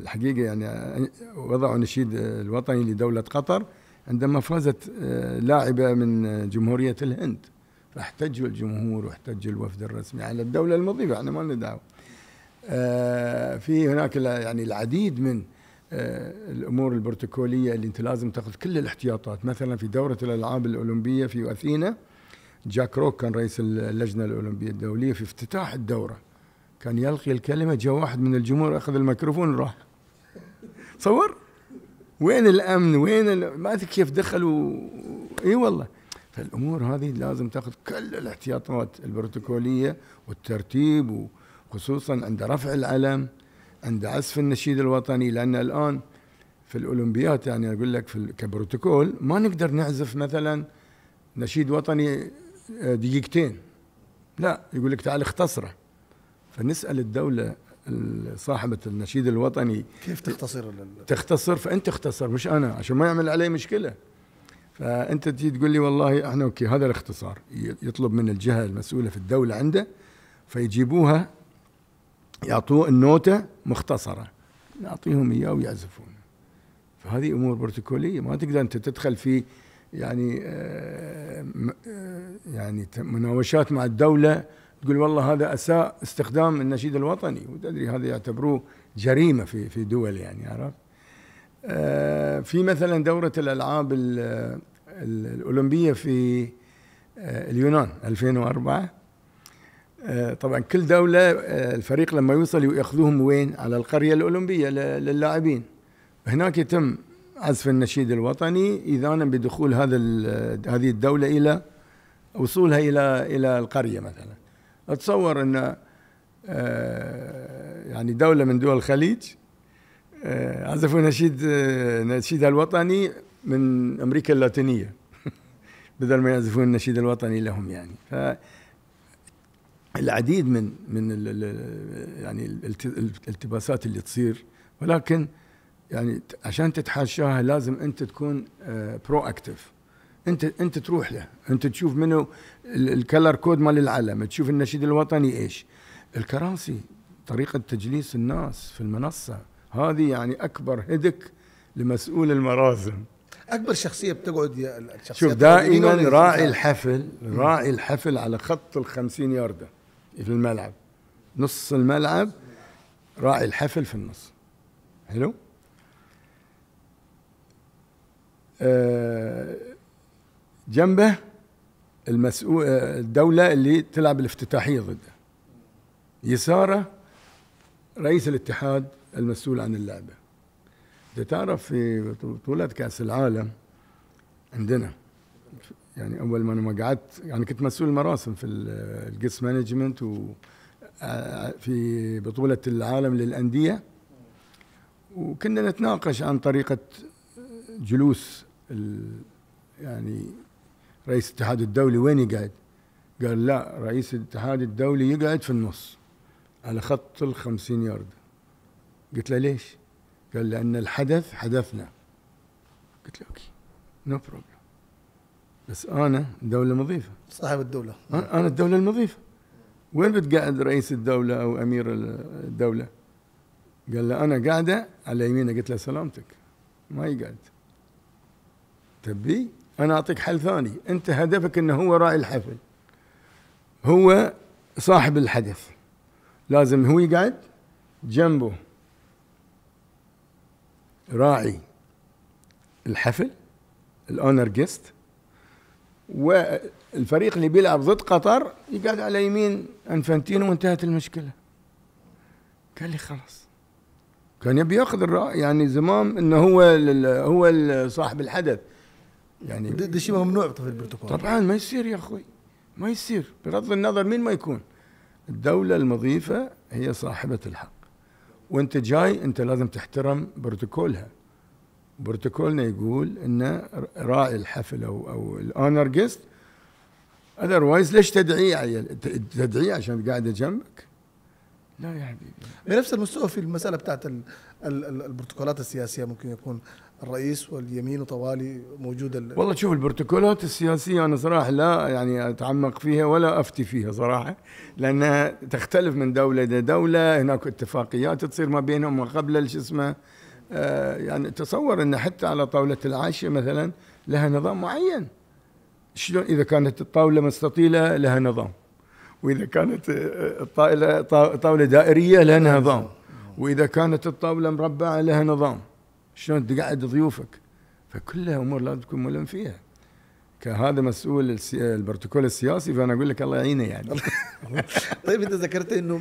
الحقيقه يعني وضعوا نشيد الوطني لدوله قطر عندما فازت آه، لاعبه من جمهوريه الهند فاحتجوا الجمهور واحتجوا الوفد الرسمي على الدوله المضيفه احنا ما لنا دعوه آه، في هناك يعني العديد من آه، الامور البروتوكوليه اللي انت لازم تاخذ كل الاحتياطات مثلا في دوره الالعاب الاولمبيه في اثينا جاك روك كان رئيس اللجنه الاولمبيه الدوليه في افتتاح الدوره كان يلقي الكلمه جاء واحد من الجمهور اخذ الميكروفون وراح صور وين الامن وين ال... ما ادري كيف دخلوا اي والله فالامور هذه لازم تاخذ كل الاحتياطات البروتوكوليه والترتيب وخصوصا عند رفع العلم عند عزف النشيد الوطني لان الان في الاولمبيات يعني اقول لك في كبروتوكول ما نقدر نعزف مثلا نشيد وطني آه، دقيقتين لا يقول لك تعال اختصره فنسال الدوله صاحبة النشيد الوطني كيف تختصر تختصر فانت اختصر مش انا عشان ما يعمل علي مشكله فانت تجي تقول لي والله احنا اوكي هذا الاختصار يطلب من الجهه المسؤوله في الدوله عنده فيجيبوها يعطوه النوته مختصرة نعطيهم إياه ويعزفون فهذه أمور بروتوكولية ما تقدر أنت تدخل في يعني آه، آه، يعني مناوشات مع الدولة تقول والله هذا أساء استخدام النشيد الوطني وتدري هذا يعتبروه جريمة في في دول يعني عرفت آه، في مثلا دورة الألعاب الأولمبية في اليونان 2004 آه، طبعا كل دولة آه، الفريق لما يوصل ياخذوهم وين؟ على القرية الأولمبية للاعبين. هناك يتم عزف النشيد الوطني إذانا بدخول هذا هذه الدولة إلى وصولها إلى إلى القرية مثلا. أتصور أن آه، يعني دولة من دول الخليج عزفوا نشيد نشيدها الوطني من أمريكا اللاتينية بدل ما يعزفون النشيد الوطني لهم يعني. ف العديد من من يعني الالتباسات اللي تصير ولكن يعني عشان تتحاشاها لازم انت تكون برو آه، اكتف انت انت تروح له انت تشوف منه الكلر كود مال العلم تشوف النشيد الوطني ايش الكراسي طريقه تجليس الناس في المنصه هذه يعني اكبر هدك لمسؤول المرازم اكبر شخصيه بتقعد شوف دائما راعي الحفل راعي الحفل على خط ال 50 يارده في الملعب نص الملعب راعي الحفل في النص حلو آه جنبه المسؤول آه، الدولة اللي تلعب الافتتاحية ضده يساره رئيس الاتحاد المسؤول عن اللعبة تعرف في بطولة كأس العالم عندنا يعني اول ما انا ما قعدت يعني كنت مسؤول المراسم في الجيس مانجمنت و في بطوله العالم للانديه وكنا نتناقش عن طريقه جلوس يعني رئيس الاتحاد الدولي وين يقعد؟ قال لا رئيس الاتحاد الدولي يقعد في النص على خط ال 50 يارد قلت له ليش؟ قال لان الحدث حدثنا قلت له اوكي نو no بس انا دوله مضيفه صاحب الدوله انا الدوله المضيفه وين بتقعد رئيس الدوله او امير الدوله؟ قال له انا قاعده على يمينه قلت له سلامتك ما يقعد تبي طيب انا اعطيك حل ثاني انت هدفك انه هو راعي الحفل هو صاحب الحدث لازم هو يقعد جنبه راعي الحفل الاونر جيست والفريق اللي بيلعب ضد قطر يقعد على يمين انفانتينو وانتهت المشكله قال لي خلاص كان يبي ياخذ الراي يعني زمام انه هو هو صاحب الحدث يعني ده شيء ممنوع في البروتوكول طبعا ما يصير يا اخوي ما يصير بغض النظر مين ما يكون الدوله المضيفه هي صاحبه الحق وانت جاي انت لازم تحترم بروتوكولها بروتوكولنا يقول ان راعي الحفل او او الاونر جيست اذروايز ليش تدعيه عيل تدعيه عشان قاعده جنبك لا يا حبيبي بنفس المستوى في المساله بتاعت البروتوكولات السياسيه ممكن يكون الرئيس واليمين وطوالي موجود ال... والله شوف البروتوكولات السياسيه انا صراحه لا يعني اتعمق فيها ولا افتي فيها صراحه لانها تختلف من دوله الى دوله هناك اتفاقيات تصير ما بينهم وقبل شو اسمه آه، يعني تصور ان حتى على طاوله العشاء مثلا لها نظام معين شلون اذا كانت الطاوله مستطيله لها نظام واذا كانت آه، آه، الطاوله طاوله دائريه لها نظام واذا كانت الطاوله مربعه لها نظام شلون تقعد ضيوفك فكلها امور لازم تكون ملم فيها كهذا مسؤول البروتوكول السياسي فانا اقول لك الله يعينه يعني طيب انت ذكرت انه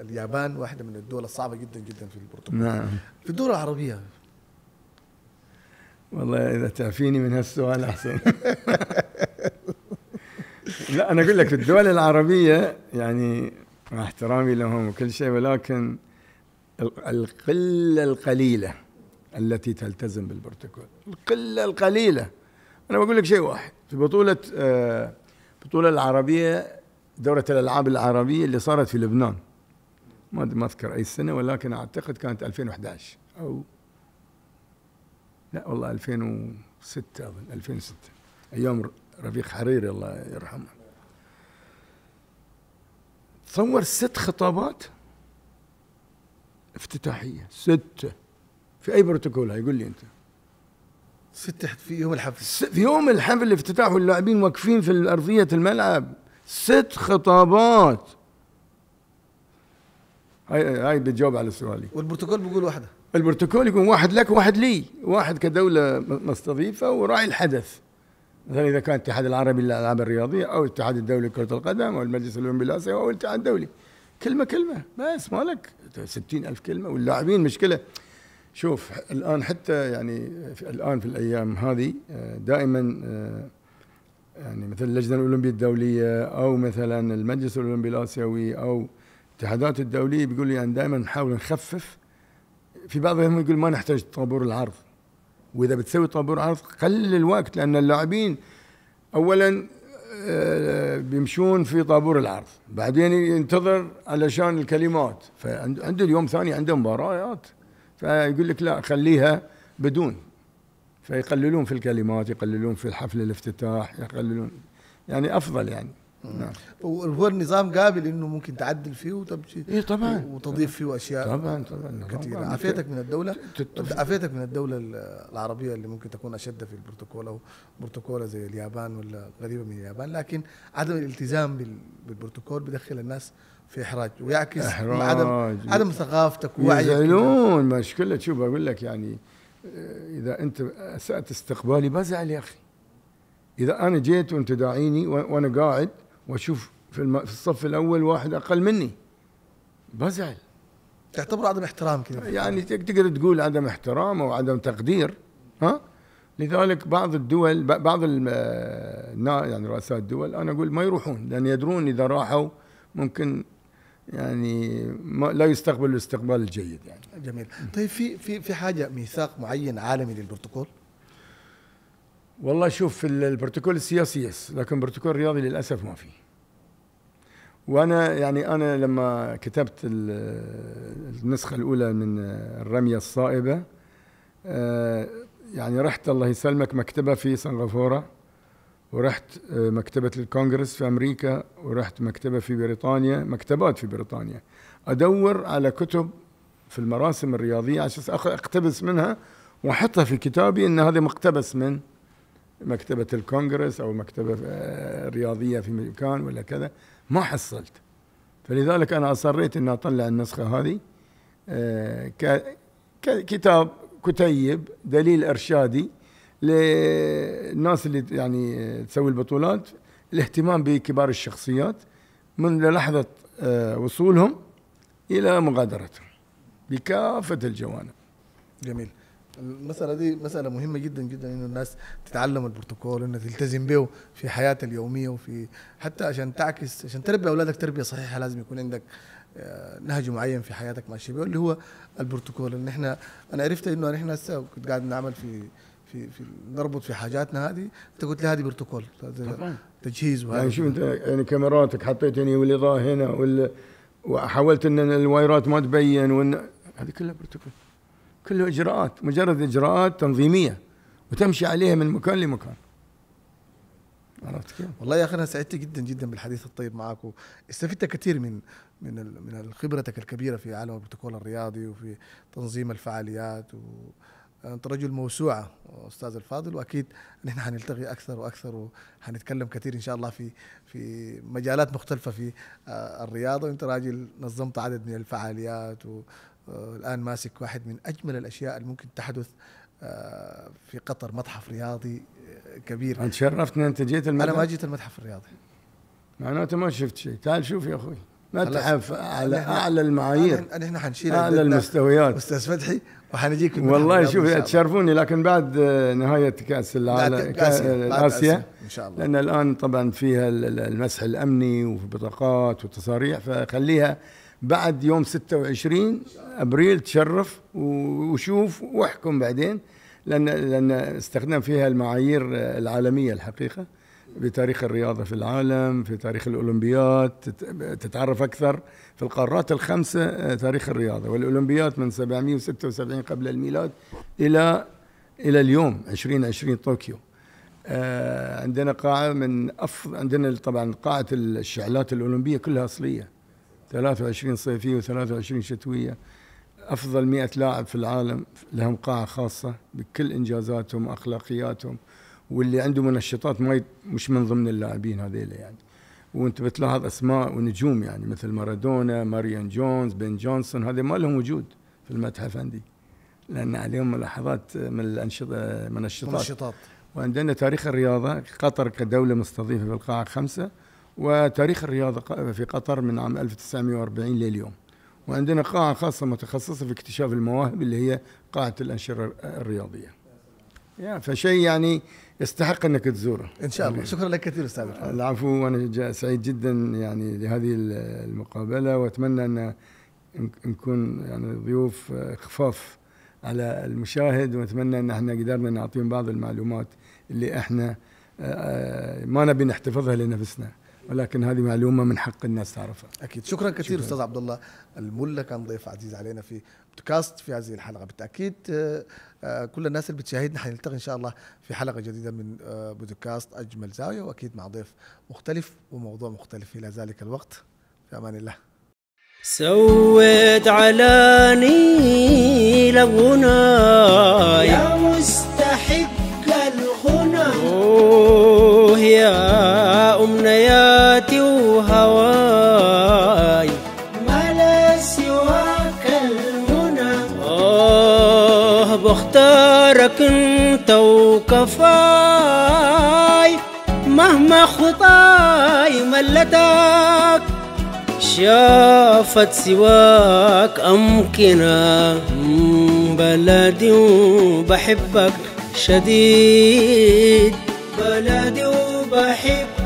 اليابان واحده من الدول الصعبه جدا جدا في البروتوكول نعم في الدول العربيه والله اذا تعفيني من هالسؤال احسن لا انا اقول لك في الدول العربيه يعني مع احترامي لهم وكل شيء ولكن القله القليله التي تلتزم بالبروتوكول القله القليله انا بقول لك شيء واحد في بطوله آه، بطولة العربيه دوره الالعاب العربيه اللي صارت في لبنان ما ما اذكر اي سنه ولكن اعتقد كانت 2011 او لا والله 2006 اظن 2006 ايام رفيق حريري الله يرحمه تصور ست خطابات افتتاحيه سته في اي بروتوكول هاي قول لي انت ست في يوم الحفل في يوم الحفل الافتتاح واللاعبين واقفين في أرضية الملعب ست خطابات هاي هاي بتجاوب على سؤالي والبروتوكول بيقول واحدة البروتوكول يكون واحد لك واحد لي واحد كدولة مستضيفة وراعي الحدث مثلا اذا كان الاتحاد العربي للالعاب الرياضيه او الاتحاد الدولي لكره القدم او المجلس الاولمبي الاسيوي او الاتحاد الدولي كلمه كلمه بس مالك 60000 كلمه واللاعبين مشكله شوف الان حتى يعني في الان في الايام هذه آه، دائما آه، يعني مثل اللجنه الاولمبيه الدوليه او مثلا المجلس الاولمبي الاسيوي او الاتحادات الدوليه بيقول لي يعني دائما نحاول نخفف في بعضهم يقول ما نحتاج طابور العرض واذا بتسوي طابور عرض قلل الوقت لان اللاعبين اولا آه، بيمشون في طابور العرض بعدين ينتظر علشان الكلمات فعنده اليوم ثاني عنده مباريات فيقول لك لا خليها بدون فيقللون في الكلمات يقللون في الحفل الافتتاح يقللون يعني افضل يعني نعم وهو النظام قابل انه ممكن تعدل فيه وتمشي اي طبعا وتضيف فيه اشياء طبعا طبعا كثيره عافيتك من الدوله عافيتك من الدوله العربيه اللي ممكن تكون اشد في البروتوكول او بروتوكول زي اليابان ولا غريبه من اليابان لكن عدم الالتزام بالبروتوكول بدخل الناس في احراج ويعكس إحراج عدم عدم ثقافتك ووعيك يزعلون مشكله شوف اقول لك يعني آه، اذا انت اسات استقبالي بزعل يا اخي اذا انا جيت وانت داعيني وانا قاعد واشوف في, الم... في الصف الاول واحد اقل مني بزعل تعتبر عدم احترام كذا يعني تقدر تقول عدم احترام او عدم تقدير ها لذلك بعض الدول بعض آه، يعني رؤساء الدول انا اقول ما يروحون لان يدرون اذا راحوا ممكن يعني لا يستقبل الاستقبال الجيد يعني جميل طيب في في في حاجه ميثاق معين عالمي للبروتوكول والله شوف البروتوكول السياسي يس لكن البروتوكول الرياضي للاسف ما في وانا يعني انا لما كتبت النسخه الاولى من الرميه الصائبه آه، يعني رحت الله يسلمك مكتبه في سنغافوره ورحت آه، مكتبة الكونغرس في أمريكا ورحت مكتبة في بريطانيا مكتبات في بريطانيا أدور على كتب في المراسم الرياضية عشان أقتبس منها وأحطها في كتابي أن هذا مقتبس من مكتبة الكونغرس أو مكتبة آه، رياضية في مكان ولا كذا ما حصلت فلذلك أنا أصريت أن أطلع النسخة هذه آه، كتاب كتيب دليل إرشادي للناس اللي يعني تسوي البطولات الاهتمام بكبار الشخصيات من لحظة آه، وصولهم إلى مغادرتهم بكافة الجوانب جميل المسألة دي مسألة مهمة جدا جدا إنه الناس تتعلم البروتوكول إنها تلتزم به في حياتها اليومية وفي حتى عشان تعكس عشان تربي أولادك تربية صحيحة لازم يكون عندك آه، نهج معين في حياتك ماشي به اللي هو البروتوكول إن إحنا أنا عرفت إنه إحنا هسه كنت قاعد نعمل في في في نربط في حاجاتنا هذه انت قلت لي هذه بروتوكول تجهيز وهذا يعني شوف انت يعني كاميراتك حطيت هنا يعني والاضاءه هنا وال وحاولت ان الوايرات ما تبين وان هذه كلها بروتوكول كله اجراءات مجرد اجراءات تنظيميه وتمشي عليها من مكان لمكان عرفت كيف؟ والله يا اخي انا سعدت جدا جدا بالحديث الطيب معك واستفدت كثير من من من خبرتك الكبيره في عالم البروتوكول الرياضي وفي تنظيم الفعاليات و انت رجل موسوعه استاذ الفاضل واكيد نحن حنلتقي اكثر واكثر وحنتكلم كثير ان شاء الله في في مجالات مختلفه في آه، الرياضه وانت راجل نظمت عدد من الفعاليات والان آه، ماسك واحد من اجمل الاشياء اللي ممكن تحدث آه، في قطر متحف رياضي كبير انت ان انت جيت المتحف انا ما جيت المتحف الرياضي معناته ما شفت شيء تعال شوف يا اخوي متحف على اعلى المعايير نحن حنشيل اعلى المستويات استاذ فتحي وحنجيكم والله شوف تشرفوني لكن بعد آه، نهايه كاس العالم آه، كاس اسيا ان شاء الله لان الان طبعا فيها المسح الامني وبطاقات وتصاريح فخليها بعد يوم 26 ابريل تشرف وشوف واحكم بعدين لان لان استخدم فيها المعايير آه، العالميه الحقيقه بتاريخ الرياضة في العالم في تاريخ الأولمبياد تتعرف أكثر في القارات الخمسة آه، تاريخ الرياضة والأولمبياد من 776 قبل الميلاد إلى إلى اليوم 2020 طوكيو آه، عندنا قاعة من أفضل عندنا طبعا قاعة الشعلات الأولمبية كلها أصلية 23 صيفية و23 شتوية أفضل 100 لاعب في العالم لهم قاعة خاصة بكل إنجازاتهم وأخلاقياتهم واللي عنده منشطات ما مش من ضمن اللاعبين هذيلا يعني وانت بتلاحظ اسماء ونجوم يعني مثل مارادونا ماريان جونز بن جونسون هذي ما لهم وجود في المتحف عندي لان عليهم ملاحظات من الانشطه منشطات منشطات وعندنا تاريخ الرياضه قطر كدوله مستضيفه في القاعه خمسه وتاريخ الرياضه في قطر من عام 1940 لليوم وعندنا قاعه خاصه متخصصه في اكتشاف المواهب اللي هي قاعه الانشطه الرياضيه فشيء يعني يستحق انك تزوره ان شاء الله شكرا لك كثير استاذ العفو وانا سعيد جدا يعني لهذه المقابله واتمنى ان نكون يعني ضيوف آه، خفاف على المشاهد ونتمنى ان احنا قدرنا نعطيهم بعض المعلومات اللي احنا آه، آه، ما نبي نحتفظها لنفسنا ولكن هذه معلومه من حق الناس تعرفها. اكيد شكرا كثير شكرا. استاذ عبد الله الملا كان ضيف عزيز علينا في بودكاست في هذه الحلقه بالتاكيد آه، آه، كل الناس اللي بتشاهدنا حنلتقي ان شاء الله في حلقه جديده من آه، بودكاست اجمل زاويه واكيد مع ضيف مختلف وموضوع مختلف الى ذلك الوقت في امان الله سويت علاني لغنا يا مستحق الغنى اوه يا كفاي مهما خطاي ملتك شافت سواك أمكنة بلدي وبحبك شديد بلدي وبحبك